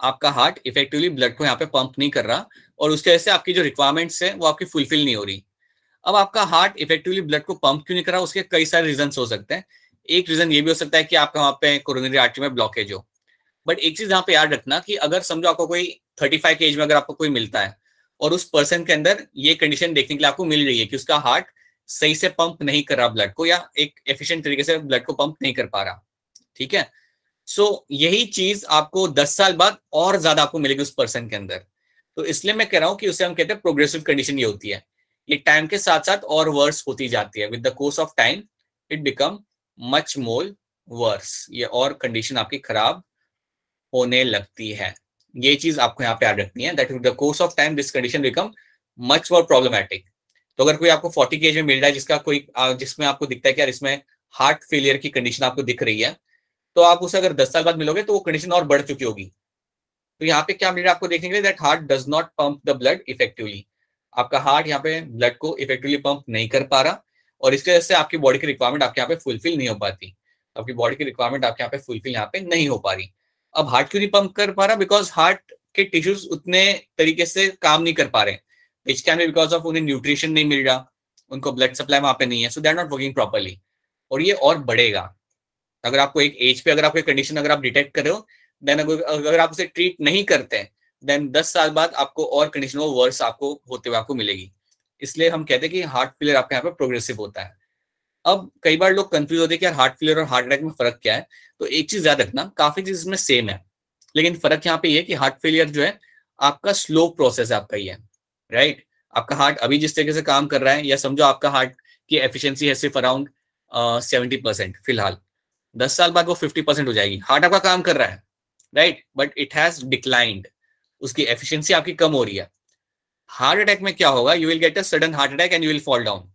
आपका हार्ट इफेक्टिवली ब्लड को यहाँ पे पंप नहीं कर रहा और उसकी वजह से आपकी जो रिक्वायरमेंट्स है वो आपकी फुलफिल नहीं हो रही अब आपका हार्ट इफेक्टिवली ब्लड को पंप क्यों नहीं कर रहा उसके कई सारे रीजन हो सकते हैं एक रीजन ये भी हो सकता है कि आपका वहां पे कोरोनरी आर्टरी में ब्लॉकेज हो बट एक चीज यहाँ पे याद रखना कि अगर समझो आपको कोई थर्टी फाइव के एज में अगर आपको कोई मिलता है और उस पर्सन के अंदर ये कंडीशन देखने के लिए आपको मिल रही है कि उसका हार्ट सही से पंप नहीं कर रहा ब्लड को या एक एफिशिएंट तरीके से ब्लड को पंप नहीं कर पा रहा ठीक है सो so, यही चीज आपको 10 साल बाद और ज्यादा आपको मिलेगी उस पर्सन के अंदर तो इसलिए मैं कह रहा हूं कि उसे हम कहते हैं प्रोग्रेसिव कंडीशन ये होती है ये टाइम के साथ साथ और वर्स होती जाती है with the course of time it become much more worse ये और कंडीशन आपकी खराब होने लगती है ये चीज आपको यहाँ पे याद रखनी है that is the course of time this condition become much more problematic तो अगर कोई आपको फोर्टी के में मिल रहा है जिसका कोई जिसमें आपको दिखता है कि यार इसमें हार्ट फेलियर की कंडीशन आपको दिख रही है तो आप उसे अगर दस साल बाद मिलोगे तो वो कंडीशन और बढ़ चुकी होगी तो यहाँ पे क्या मिल रहा है आपको देखने के लिए that heart does not pump the blood effectively आपका हार्ट यहाँ पे ब्लड को इफेक्टिवली पंप नहीं कर पा रहा और इसकी वजह से आपकी बॉडी की रिक्वायरमेंट आपके यहाँ पे फुलफिल नहीं हो पाती आपकी बॉडी की रिक्वायरमेंट आपके यहाँ पे फुलफिल यहाँ पे नहीं हो पा रही अब हार्ट क्यों नहीं पंप कर पा रहा बिकॉज हार्ट के टिश्यूज उतने तरीके से काम नहीं कर पा रहे विच कैन भी बिकॉज ऑफ उन्हें न्यूट्रिशन नहीं मिल रहा उनको ब्लड सप्लाई वहां पे नहीं है so they are not working properly और ये और बढ़ेगा अगर आपको एक एज पे अगर आपको कंडीशन अगर आप डिटेक्ट कर रहे हो देन अगर, अगर आप उसे ट्रीट नहीं करते हैं देन दस साल बाद आपको और कंडीशन वो वर्स आपको होते हुए आपको मिलेगी इसलिए हम कहते हैं कि हार्ट फेलियर आपके यहाँ पे प्रोग्रेसिव होता है अब कई बार लोग कंफ्यूज होते हैं कि यार हार्ट फेलियर और हार्ट अटैक में फर्क क्या है तो एक चीज याद रखना काफी चीज इसमें सेम है लेकिन फर्क यहाँ पे ये है कि हार्ट फेलियर जो है आपका स्लो प्रोसेस है आपका ही है राइट आपका हार्ट अभी जिस तरीके से काम कर रहा है या समझो आपका हार्ट की एफिशिएंसी है सिर्फ अराउंड सेवेंटी परसेंट फिलहाल दस साल बाद वो फिफ्टी परसेंट हो जाएगी हार्ट आपका काम कर रहा है right but it has declined उसकी एफिशिएंसी आपकी कम हो रही है हार्ट अटैक में क्या होगा you will get a sudden heart attack and you will fall down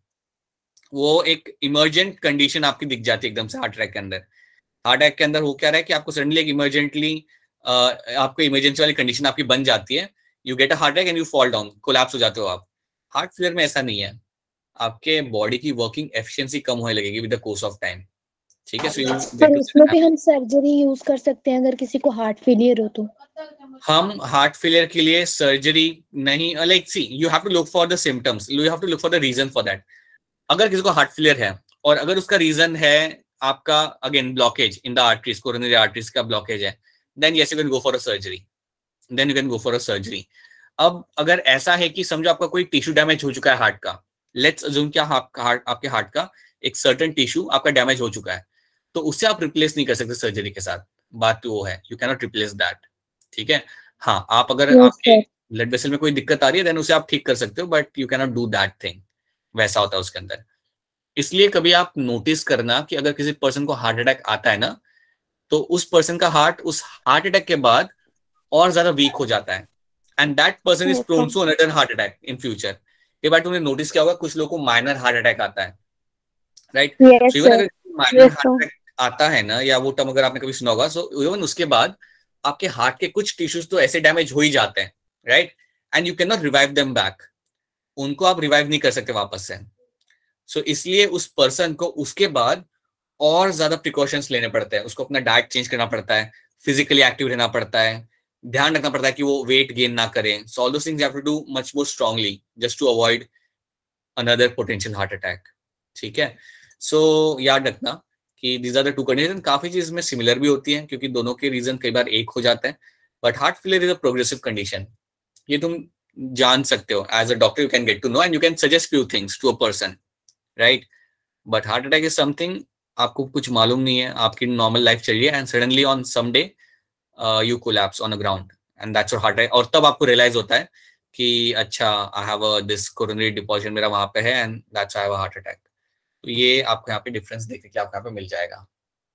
वो एक इमरजेंट कंडीशन आपकी दिख जाती है एकदम से हार्ट अटैक के अंदर हार्ट अटैक के अंदर हो क्या रहा है कि आपको सडनली एक इमरजेंटली आपको इमरजेंसी वाली कंडीशन आपकी बन जाती है you get a heart attack and you fall down collapse हो जाते हो आप हार्ट फेलियर में ऐसा नहीं है आपके बॉडी की वर्किंग एफिशिएंसी कम होने लगेगी with the course of time ठीक है सो सर इसमें भी हम सर्जरी यूज कर सकते हैं अगर किसी को हार्ट फेलियर हो तो हम हार्ट फेलियर के लिए सर्जरी नहीं like see you have to look for the symptoms you have to look for the reason for that अगर किसी को हार्ट फेलियर है और अगर उसका रीजन है आपका again blockage in the arteries coronary arteries का ब्लॉकेज है then yes you can go for a surgery then you can go for a surgery अब अगर ऐसा है कि समझो आपका कोई टिश्यू डैमेज हो चुका है हार्ट का लेट्स अज्यूम क्या हार्ट आपके हार्ट का एक सर्टन टिश्यू आपका डैमेज हो चुका है तो उससे आप रिप्लेस नहीं कर सकते सर्जरी के साथ बात तो वो है यू कैनॉट रिप्लेस दैट ठीक है हाँ आप अगर yes, आपके ब्लड वेसल में कोई दिक्कत आ रही है देन उसे आप ठीक कर सकते हो but you cannot do that thing वैसा होता है उसके अंदर इसलिए कभी आप नोटिस करना कि अगर किसी पर्सन को हार्ट अटैक आता है ना तो उस पर्सन का हार्ट उस हार्ट अटैक के बाद और ज्यादा वीक हो जाता है and that person is prone to another heart attack in future ये बात तो- तुमने नोटिस किया होगा कुछ लोगों को माइनर हार्ट अटैक आता है राइट इवन अगर माइनर हार्ट अटैक आता है ना या वो टर्म अगर आपने कभी सुना होगा सो इवन उसके बाद आपके हार्ट के कुछ टिश्यूज तो ऐसे डैमेज हो ही जाते हैं right and you can not revive them back उनको आप रिवाइव नहीं कर सकते वापस से सो so, इसलिए उस पर्सन को उसके बाद और ज्यादा प्रिकॉशंस लेने पड़ते हैं उसको अपना डाइट चेंज करना पड़ता है फिजिकली एक्टिव रहना पड़ता है ध्यान रखना पड़ता है कि वो वेट गेन ना करें सो ऑल दो things have to do much more strongly just to avoid another potential heart attack ठीक है सो so, याद रखना कि these are the two condition काफी चीज में सिमिलर भी होती है क्योंकि दोनों के रीजन कई बार एक हो जाते हैं but heart failure is a progressive condition ये तुम जान सकते हो as a doctor you can get to know and you can suggest few things to a person right but heart attack is something आपको कुछ मालूम नहीं है आपकी नॉर्मल लाइफ चल रही है and suddenly on some day you collapse on a ground and that's your heart rate और तब आपको रियलाइज होता है कि अच्छा I have this coronary deposit मेरा वहां पे है and that's I have a heart attack तो ये आपको यहाँ पे डिफरेंस देखने के लिए आपको यहाँ पे मिल जाएगा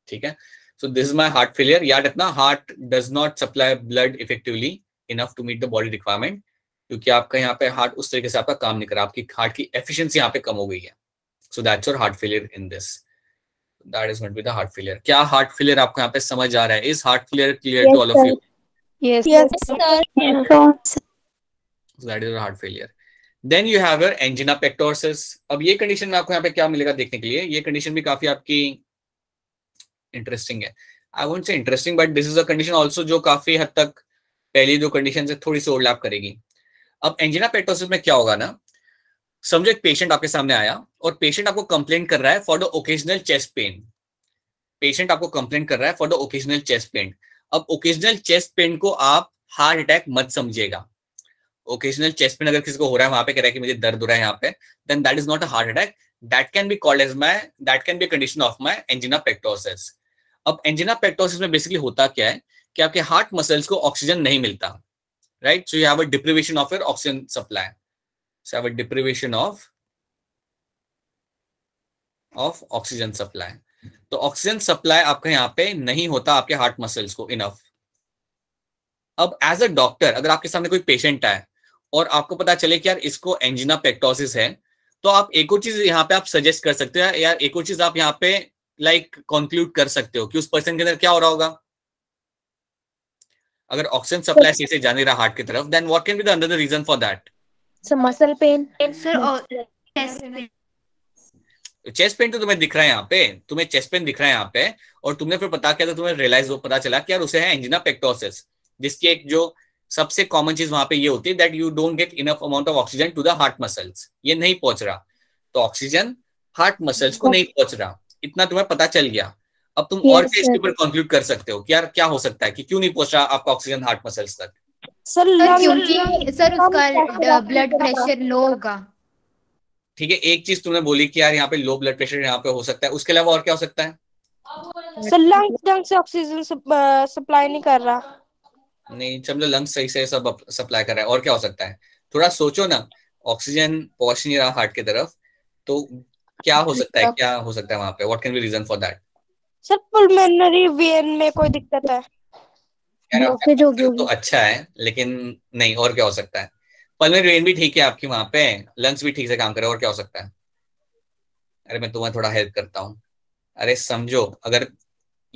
ठीक है so this is my heart failure याद रखना heart does not supply blood effectively enough to meet the body requirement क्योंकि आपका यहाँ पे हार्ट उस तरीके से आपका काम नहीं कर रहा आपकी हार्ट की एफिशिएंसी यहाँ पे कम हो गई है so that's your heart failure in this that is going to be the heart failure क्या हार्ट फेलियर आपको यहां पे समझ आ रहा है is heart failure clear to all of you yes sir so that is your heart failure then you have your angina pectoris अब ये कंडीशन में आपको यहां पे क्या मिलेगा देखने के लिए ये कंडीशन भी काफी आपकी इंटरेस्टिंग है I won't say interesting but this is a condition also जो काफी हद तक पहली दो कंडीशन से थोड़ी सी ओवरलैप करेगी अब एंजिना पेक्टोरिस में क्या होगा ना समझो एक पेशेंट आपके सामने आया और पेशेंट आपको कंप्लेन कर रहा है for the occasional chest pain patient आपको कंप्लेन कर रहा है for the occasional chest pain अब ओकेजनल चेस्ट पेन को आप हार्ट अटैक मत समझिएगा ओकेजनल चेस्ट पेन अगर किसी को हो रहा है वहां पे कह रहा है कि मुझे दर्द हो रहा है यहाँ पे then that is not a heart attack that can be called as my that can be condition of my angina pectoris अब एंजिना पेक्टोसिस में बेसिकली होता क्या है कि आपके हार्ट मसल्स को ऑक्सीजन नहीं मिलता right so you have a deprivation of your oxygen supply So have a deprivation of of oxygen supply तो ऑक्सीजन सप्लाई आपका यहां पे नहीं होता आपके हार्ट मसल्स को इनफ अब एज अ डॉक्टर अगर आपके सामने कोई पेशेंट आए और आपको पता चले कि यार इसको एंजिना पेक्टोसिस है तो आप एक और चीज यहाँ पे आप सजेस्ट कर सकते हो यार एक और चीज आप यहाँ पे लाइक like, कंक्लूड कर सकते हो कि उस पर्सन के अंदर क्या हो रहा होगा अगर ऑक्सीजन सप्लाई से जाने रहा हार्ट की तरफ then what can be the reason for that sir muscle pain sir chest pain तो तुम्हें दिख रहा है यहाँ पे तुम्हें चेस्ट पेन दिख रहा है यहाँ पे और तुमने फिर पता किया था तो तुम्हें रियलाइज पता चला कि यार उसे है एंजिना पेक्टोसिस जिसकी एक जो सबसे कॉमन चीज वहां पे ये होती है that you don't get enough amount of oxygen to the heart muscles ये नहीं पहुंच रहा तो ऑक्सीजन हार्ट मसल्स को नहीं पहुंच रहा इतना तुम्हें पता चल गया अब तुम और इसके ऊपर कंक्लूड कर सकते हो कि यार क्या हो सकता है कि क्यों नहीं पहुंच रहा आपका ऑक्सीजन हार्ट मसल्स तक सर सर क्योंकि सर उसका ब्लड प्रेशर लो होगा ठीक है एक चीज तुमने बोली कि यार यहाँ पे लो ब्लड प्रेशर यहाँ पे हो सकता है उसके अलावा और क्या हो सकता है सर लंग्स ढंग से ऑक्सीजन सप्लाई नहीं कर रहा नहीं चलो लंग्स सही से सब सप्लाई कर रहा है और क्या हो सकता है थोड़ा सोचो ना ऑक्सीजन पहुंच नहीं रहा हार्ट की तरफ तो क्या हो सकता है क्या हो सकता है वहां पे what can be reason for that sir pulmonary vein में कोई दिक्कत है ओके जो, तो, तो अच्छा है लेकिन नहीं और क्या हो सकता है पल्मोनरी वेन भी ठीक है आपकी वहां पे लंग्स भी ठीक से काम करे और क्या हो सकता है अरे मैं तुम्हें थोड़ा हेल्प करता हूँ अरे समझो अगर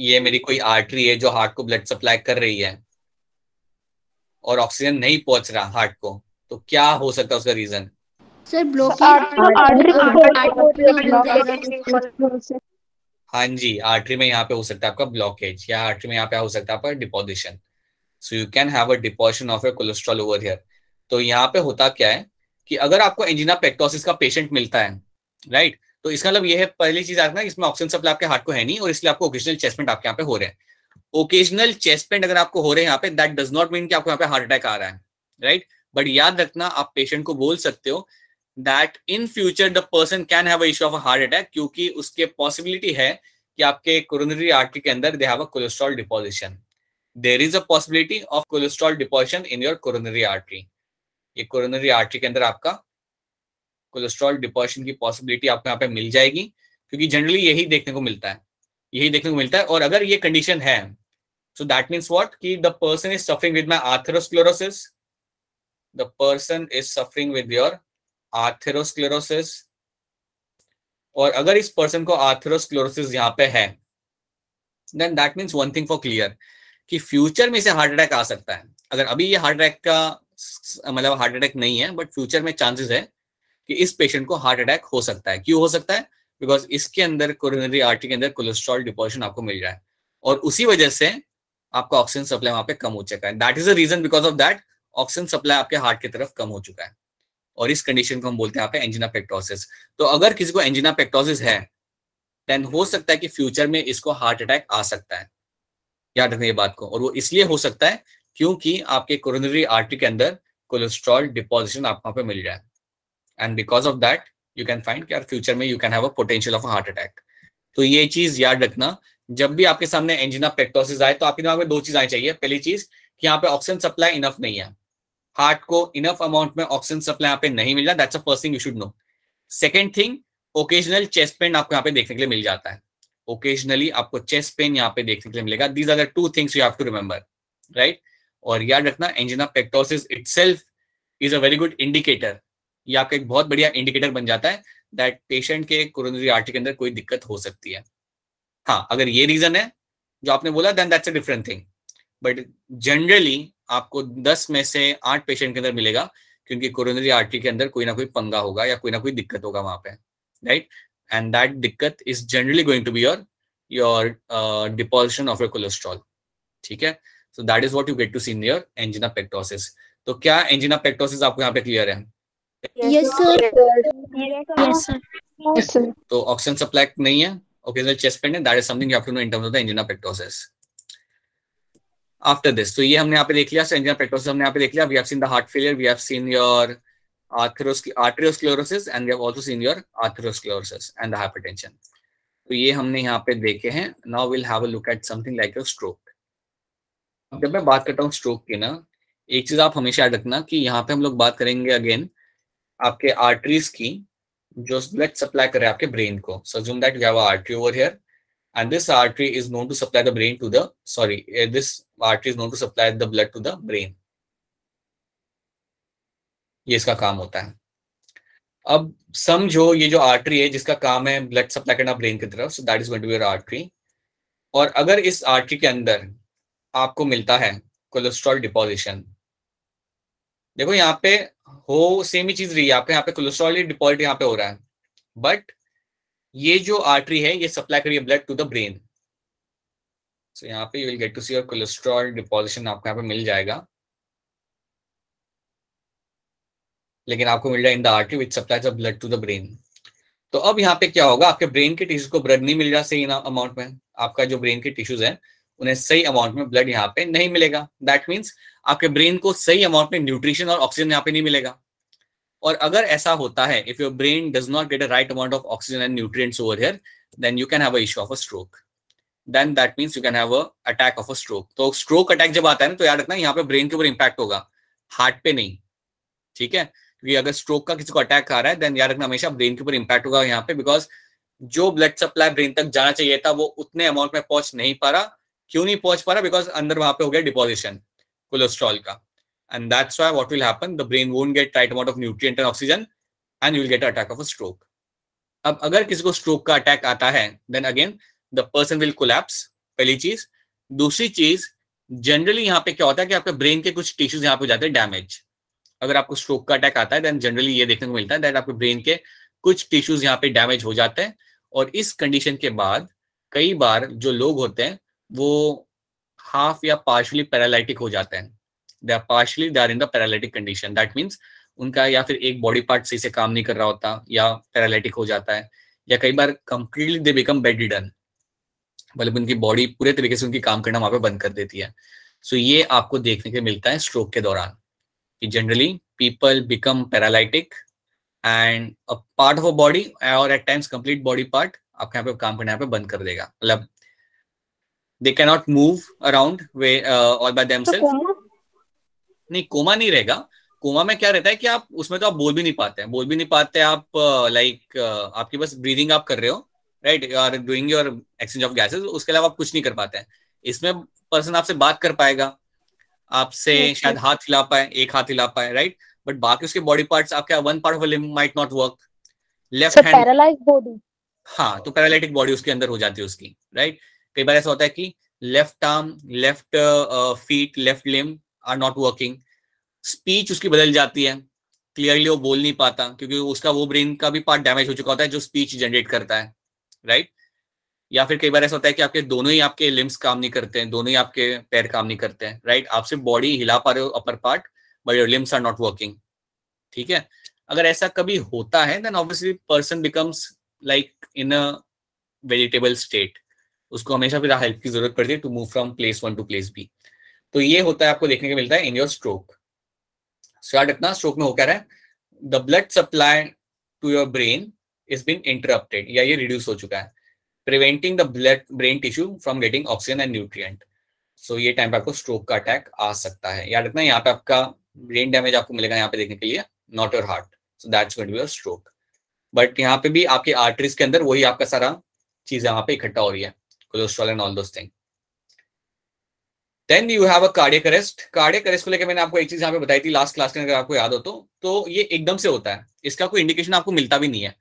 ये मेरी कोई आर्टरी है जो हार्ट को ब्लड सप्लाई कर रही है और ऑक्सीजन नहीं पहुंच रहा हार्ट को तो क्या हो सकता है उसका रीजन सर ब्लॉकिंग हाँ जी आर्टरी में यहाँ पे हो सकता है आपका ब्लॉकेज या आर्टरी में यहाँ पे हो सकता है आपका deposition so you can have a deposition of your cholesterol over here तो यहाँ पे होता क्या है कि अगर आपको एंजिना पेक्टोसिस का पेशेंट मिलता है राइट right? तो इसका मतलब ये है पहली चीज आपका इसमें ऑक्सीजन सप्लाई आपके हार्ट को है नहीं और इसलिए आपको ओकेजनल चेस्टमेंट आपके यहाँ पे हो रहे हैं ओकेजनल चेस्टमेंट अगर आपको हो रहे हैं यहाँ पे दैट डज नॉट मीन कि आपको यहाँ पे हार्ट अटैक आ रहा है राइट right? बट याद रखना आप पेशेंट को बोल सकते हो that in future the person can have issue of heart attack क्योंकि उसके पॉसिबिलिटी है कि आपके कोरोनरी आर्टरी के अंदर they have a cholesterol deposition there is a possibility of cholesterol deposition in your coronary artery ये कोरोनरी आर्टरी के अंदर आपका कोलेस्ट्रॉल डिपोजिशन की पॉसिबिलिटी आपको यहाँ पे मिल जाएगी क्योंकि जनरली यही देखने को मिलता है यही देखने को मिलता है और अगर ये कंडीशन है सो दैट मीन्स वॉट की the person is suffering with my atherosclerosis the person is suffering with your atherosclerosis और अगर इस पर्सन को आर्थरोस्क्लोरोसिस यहाँ पे है then that means one thing for clear कि फ्यूचर में इसे हार्ट अटैक आ सकता है अगर अभी ये हार्ट अटैक का मतलब हार्ट अटैक नहीं है बट फ्यूचर में चांसेस है कि इस पेशेंट को हार्ट अटैक हो सकता है क्यों हो सकता है बिकॉज इसके अंदर कोरोनरी आर्टरी के अंदर कोलेस्ट्रॉल डिपोजिशन आपको मिल रहा है और उसी वजह से आपका ऑक्सीजन सप्लाई वहां पे कम हो चुका है that is a reason because of that oxygen supply आपके हार्ट की तरफ कम हो चुका है और इस कंडीशन को हम बोलते हैं एंजिना पेक्टोसिस तो अगर किसी को एंजिना पेक्टोसिस है देन हो सकता है कि फ्यूचर में इसको हार्ट अटैक आ सकता है याद रखें ये बात को और वो इसलिए हो सकता है क्योंकि आपके कोरोनरी आर्टरी के अंदर कोलेस्ट्रॉल डिपोजिशन आपको पर मिल जाए and because of that you can find कि फ्यूचर में you can have a potential of heart attack तो ये चीज याद रखना जब भी आपके सामने एंजिना पेक्टोसिस आए तो आपके दिमाग में दो चीज आनी चाहिए पहली चीज कि यहाँ पे ऑक्सीजन सप्लाई इनफ नहीं है हार्ट को इनफ अमाउंट में ऑक्सीजन सप्लाई यहाँ पे नहीं मिल रहा that's a first thing you should know second thing occasional chest pain आपको यहाँ पे देखने के लिए मिल जाता है ओकेजनली आपको चेस्ट पेन यहाँ पे देखने के लिए मिलेगा these are the two things you have to remember right और याद रखना angina pectoris itself is a very good indicator ये आपका एक बहुत बढ़िया इंडिकेटर बन जाता है दैट पेशेंट के कोरोनरी आर्टरी के अंदर कोई दिक्कत हो सकती है हाँ अगर ये रीजन है जो आपने बोला then that's a different thing but generally आपको 10 में से 8 पेशेंट के अंदर मिलेगा क्योंकि कोरोनरी आर्टरी के अंदर कोई ना कोई पंगा होगा या कोई ना कोई दिक्कत होगा वहां पे right and that dikkat is generally going to be your your uh, depulsion of your cholesterol ठीक है so that is what you get to see in your angina pectoris तो क्या एंजिना पेक्टोसिस आपको यहाँ पे क्लियर है यस सर यस सर तो ऑक्सीजन सप्लाई नहीं है ओकेजनल चेस्ट पेन है that is something you have to know in terms of the angina pectoris after this तो ये हमने यहाँ पे देख लिया एंजिना पेक्टोसिस हमने यहाँ पे देख लिया we have seen the heart failure we have seen your arteriosclerosis and we have also seen your arteriosclerosis and the hypertension तो ये हमने यहाँ पे देखे हैं now will have a look at something like your stroke जब मैं बात करता हूँ स्ट्रोक की ना एक चीज आप हमेशा याद रखना कि यहाँ पे हम लोग बात करेंगे अगेन आपके आर्टरीज की जो ब्लड सप्लाई करे आपके ब्रेन को assume that you have artery over here and this artery is known to supply the brain to the sorry this artery is known to supply the blood to the brain ये इसका काम होता है अब समझो ये जो आर्टरी है जिसका काम है ब्लड सप्लाई करना ब्रेन की तरफ so that is going to your artery और अगर इस आर्टरी के अंदर आपको मिलता है कोलेस्ट्रॉल डिपोजिशन देखो यहाँ पे हो सेम ही चीज रही है यहाँ पे यहाँ पे कोलेस्ट्रॉल डिपॉजिट यहाँ पे हो रहा है बट ये जो आर्टरी है ये सप्लाई करिए blood to the brain so यहाँ पे you will get to see your cholesterol deposition आपको यहाँ पे मिल जाएगा लेकिन आपको मिल रहा है in the artery which supply blood to the brain तो अब यहाँ पे क्या होगा आपके ब्रेन के टिश्यू को ब्लड नहीं मिल रहा सही अमाउंट में आपका जो ब्रेन के टिश्यूज है उन्हें सही अमाउंट में ब्लड यहाँ पे नहीं मिलेगा दैट मीन्स आपके ब्रेन को सही अमाउंट में न्यूट्रिशन और ऑक्सीजन यहाँ पे नहीं मिलेगा और अगर ऐसा होता है if your brain does not get a right amount of oxygen and nutrients over here then you can have a issue of a stroke then that means you can have a attack of a stroke तो स्ट्रोक अटैक जब आता है ना तो याद रखना यहाँ पे ब्रेन के ऊपर इंपैक्ट होगा हार्ट पे नहीं ठीक है क्योंकि अगर स्ट्रोक का किसी को अटैक आ रहा है देन याद रखना हमेशा ब्रेन के ऊपर इम्पैक्ट होगा यहाँ पे बिकॉज जो ब्लड सप्लाई ब्रेन तक जाना चाहिए था वो उतने अमाउंट में पहुंच नहीं पा रहा क्यों नहीं पहुंच पा रहा बिकॉज अंदर वहां पे हो गया डिपोजिशन कोलेस्ट्रॉल का and that's why what will happen the brain won't get right amount of nutrient and oxygen and you'll get attack of a stroke अब अगर किसी को स्ट्रोक का अटैक आता है then again the person will collapse पहली चीज दूसरी चीज जनरली यहाँ पे क्या होता है कि आपके ब्रेन के कुछ टिश्यूज यहाँ पे जाते हैं डैमेज अगर आपको स्ट्रोक का अटैक आता है देन जनरली ये देखने को मिलता है दैट आपके ब्रेन के कुछ टिश्यूज यहाँ पे डैमेज हो जाते हैं और इस कंडीशन के बाद कई बार जो लोग होते हैं वो हाफ या पार्शली पैरालिटिक हो जाते हैं they are partially they are in the paralytic condition that means उनका या फिर एक बॉडी पार्ट सही से काम नहीं कर रहा होता या पैरालिटिक हो जाता है या कई बार completely they become bedridden मतलब उनकी बॉडी पूरे तरीके से उनकी काम करना वहां पर बंद कर देती है सो so ये आपको देखने के मिलता है स्ट्रोक के दौरान generally people become paralytic and part of body और at times complete body part आपका यहाँ पे काम करना यहाँ पे बंद कर देगा मतलब they can not move around वे ऑल बाय देम नहीं कोमा नहीं रहेगा कोमा में क्या रहता है कि आप उसमें तो आप बोल भी नहीं पाते हैं बोल भी नहीं पाते आप लाइक uh, like, uh, आपकी बस ब्रीदिंग आप कर रहे हो right you are doing your exchange of gases उसके अलावा आप कुछ नहीं कर पाते हैं इसमें पर्सन आपसे बात कर पाएगा आपसे शायद हाथ हिला पाए एक हाथ हिला पाए राइट बट बाकी उसके बॉडी पार्ट आपके one part of limb might not work left hand paralyse body हाँ तो पैरालिटिक बॉडी उसके अंदर हो जाती है उसकी राइट कई बार ऐसा होता है कि left arm left feet left limb are not working speech उसकी बदल जाती है क्लियरली वो बोल नहीं पाता क्योंकि उसका वो ब्रेन का भी पार्ट डैमेज हो चुका होता है जो स्पीच जनरेट करता है राइट या फिर कई बार ऐसा होता है कि आपके दोनों ही आपके लिम्स काम नहीं करते हैं दोनों ही आपके पैर काम नहीं करते हैं राइट आप सिर्फ बॉडी हिला पा रहे हो upper part but your limbs are not working ठीक है अगर ऐसा कभी होता है then obviously person becomes like in a vegetable state उसको हमेशा फिर हेल्प की जरूरत पड़ती है to move from place one to place B तो ये होता है आपको देखने को मिलता है इन योर स्ट्रोक स्टार्ट रखना स्ट्रोक में हो क्या रहा है the blood supply to your brain is being interrupted या ये रिड्यूस हो चुका है preventing the blood brain tissue from getting oxygen and nutrient so ये टाइम पे आपको स्ट्रोक का अटैक आ सकता है याद रखना यहाँ पे आपका ब्रेन डैमेज आपको मिलेगा यहाँ पे देखने के लिए not your heart so that's going to be stroke but यहाँ पे भी आपके आर्टरीज के अंदर वही आपका सारा चीज यहाँ पे इकट्ठा हो रही है cholesterol and all those thing then you have a cardiac arrest cardiac arrest को लेकर मैंने आपको एक चीज यहाँ पे बताई थी लास्ट क्लास के अगर आपको याद हो तो तो ये एकदम से होता है इसका कोई इंडिकेशन आपको मिलता भी नहीं है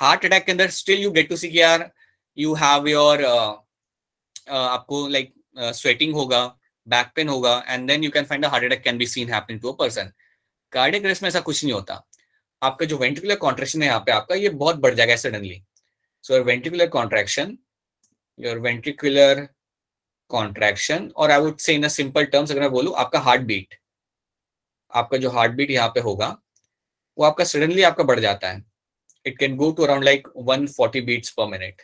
हार्ट अटैक के अंदर still you get to see यार यू हैव योर आपको लाइक स्वेटिंग uh, होगा बैक पेन होगा and then you can find heart attack can be seen happening to a person race में ऐसा कुछ नहीं होता आपका जो वेंटिकुलर कॉन्ट्रेक्शन है यहाँ पे आपका ये बहुत बढ़ जाएगा suddenly so your ventricular contraction your ventricular contraction और आई वुड से इन सिंपल टर्म्स अगर मैं बोलूँ आपका हार्ट बीट आपका जो हार्ट बीट यहाँ पे होगा वो आपका सडनली आपका बढ़ जाता है it can go to around like one forty beats per minute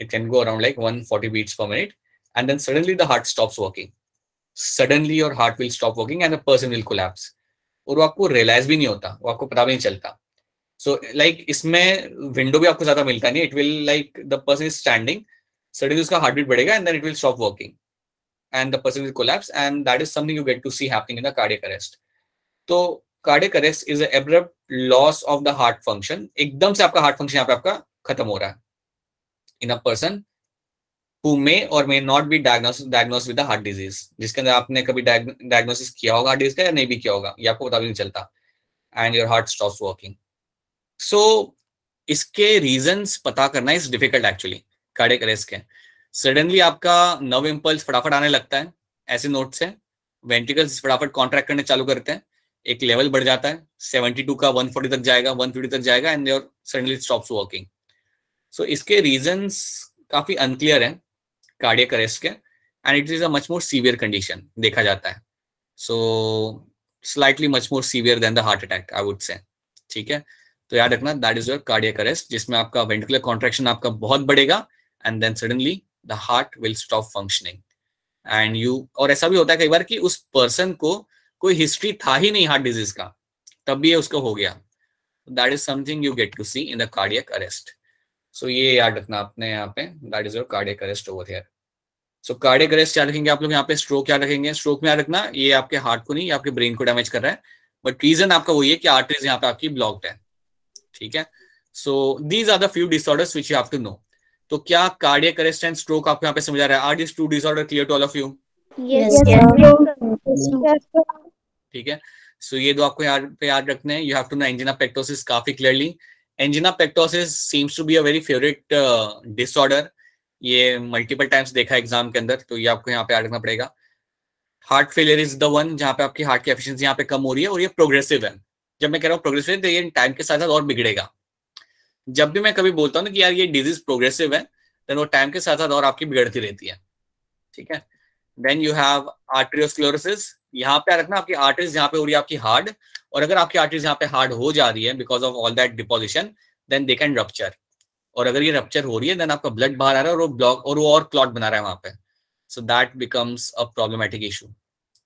it can go around like 140 beats per minute and then suddenly the heart stops working suddenly your heart will stop working and the person will collapse और वो आपको रियलाइज भी नहीं होता वो आपको पता भी नहीं चलता सो so, लाइक इसमें विंडो भी आपको ज्यादा मिलता नहीं it will like the person is standing suddenly उसका हार्ट बीट बढ़ेगा and then it will stop working and the person will collapse and that is something you get to see happening in the cardiac arrest तो cardiac arrest is abrupt loss of the heart function एकदम से आपका हार्ट फंक्शन यहाँ पे आपका खत्म हो रहा है इन a person who may or may not be diagnose diagnose with heart disease जिसके अंदर आपने कभी डायग्नोसिस किया होगा हार्ट डिजीज का या नहीं भी किया होगा ये आपको पता भी नहीं चलता and your heart stop working so इसके रीजन पता करना is difficult actually cardiac arrest के सडनली आपका नव इम्पल्स फटाफट आने लगता है ऐसे नोट से वेंट्रिकल्स फटाफट कॉन्ट्रैक्ट करने चालू करते हैं एक लेवल बढ़ जाता है 72 का 140 तक जाएगा 150 तक जाएगा and your suddenly stops working so इसके रीजंस काफी अनक्लियर हैं कार्डियक अरेस्ट के and it is a much more severe condition देखा जाता है so slightly much more severe than the heart attack I would say ठीक है तो याद रखना that is your cardiac arrest जिसमें आपका वेंटिकुलर कॉन्ट्रेक्शन आपका बहुत बढ़ेगा and then suddenly the heart will stop functioning and you और ऐसा भी होता है कई बार कि उस पर्सन को कोई हिस्ट्री था ही नहीं हार्ट डिजीज का तब भी ये उसको हो गया that is something you get to see in the cardiac arrest so so, ये याद रखना आपने यहाँ पे that is your cardiac arrest over here so cardiac arrest क्या रखेंगे आप लोग यहाँ पे स्ट्रोक क्या रखेंगे स्ट्रोक में याद रखना ये आपके हार्ट को नहीं ये आपके ब्रेन को डैमेज कर रहा है बट रीजन आपका वही है कि आर्टरीज यहाँ पे आपकी ब्लॉक्ड है ठीक है so these are the few disorders which you have to know तो क्या कार्डियक अरेस्ट एंड स्ट्रोक आपको यहाँ पे समझा रहा है are this two disorder clear to all of you ठीक है सो ये दो आपको याद पे याद रखने हैं you have to know angina pectoris काफी clearly angina pectoris seems to be a very favourite disorder ये मल्टीपल टाइम्स देखा एग्जाम के अंदर तो ये आपको यहाँ पे याद रखना पड़ेगा heart failure is the one जहाँ पे आपकी हार्ट की एफिशिएंसी यहाँ पे कम हो रही है और ये प्रोग्रेसिव है जब मैं कह रहा हूँ प्रोग्रेसिव तो ये टाइम के साथ साथ और बिगड़ेगा जब भी मैं कभी बोलता हूँ ना कि यार ये डिजीज प्रोग्रेसिव है देन वो टाइम के साथ साथ और आपकी बिगड़ती रहती है ठीक है देन यू हैव आर्ट्रियोस्क्लोरोसिस यहाँ पे रखना आपकी आर्टरीज यहाँ पे हो रही है आपकी हार्ड और अगर आपकी आर्टरीज यहाँ पे हार्ड हो जा रही है because of all that deposition then they can rupture और अगर ये रप्चर हो रही है देन आपका ब्लड बाहर आ रहा है और वो ब्लॉक और वो और क्लॉट बना रहा है वहां पे so that becomes a problematic issue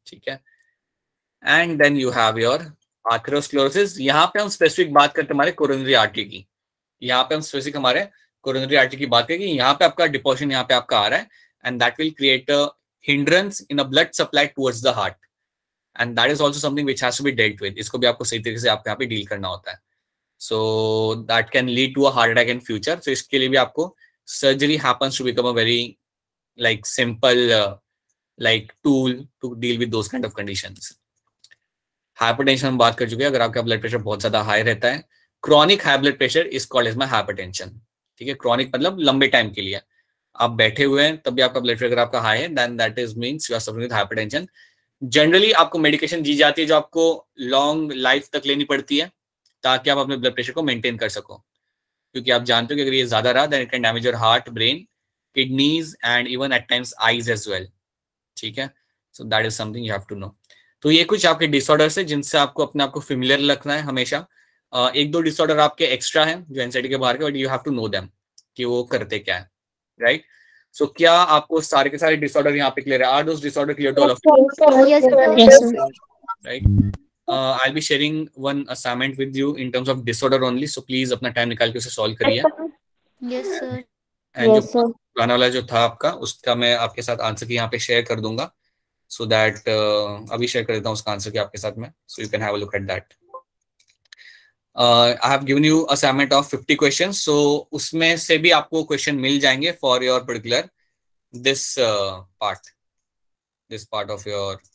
ठीक है and then you have your atherosclerosis यहाँ पे हम स्पेसिफिक बात करते हमारे कोरोनरी आर्टरी की यहाँ पे हम स्पेसिफिक हमारे कोरोनरी आर्टरी की बात करेंगे यहाँ पे आपका डिपोजिशन यहाँ पे आपका आ रहा है and that will create hindrance in a blood supply towards the heart and that is also something which has be dealt with इसको भी आपको सही तरीके से आपके यहाँ पे डील करना होता है so that can lead to a heart attack in future so इसके लिए भी आपको surgery happens to become a very like simple like tool to deal with those kind of conditions hypertension हम बात कर चुके हैं अगर आपका ब्लड प्रेशर बहुत ज्यादा हाई रहता है chronic high blood pressure is called is my hypertension ठीक है क्रॉनिक मतलब लंबे टाइम के लिए आप बैठे हुए हैं तब भी आपका ब्लड प्रेशर अगर आपका हाई है then that is means you are suffering with hypertension generally आपको मेडिकेशन दी जाती है जो आपको लॉन्ग लाइफ तक लेनी पड़ती है ताकि आप अपने ब्लड प्रेशर को मेंटेन कर सको क्योंकि आप जानते हो कि अगर ये ज्यादा रहा then it can damage your heart brain kidneys and even at times eyes as well ठीक है so that is something you have to know तो ये कुछ आपके डिसऑर्डर्स है जिनसे आपको अपने आप को रखना है हमेशा uh, एक दो डिसऑर्डर आपके एक्स्ट्रा हैं जो एनसीटी के बाहर के but you have to know them कि वो करते क्या है राइट right? सो so, क्या आपको सारे के सारे डिसऑर्डर यहाँ पे क्लियर है are those disorder clear to all of right I be sharing one assignment with you in terms of disorder only so please अपना टाइम निकाल के उसे सॉल्व करिए यस सर एंड जो पुराना वाला जो था आपका उसका मैं आपके साथ आंसर की यहाँ पे शेयर कर दूंगा सो so दैट uh, अभी शेयर कर देता हूँ उसका आंसर की आपके साथ में so you can have a look at that I have given you assignment of fifty question so उसमें से भी आपको क्वेश्चन मिल जाएंगे for your particular this part this part of your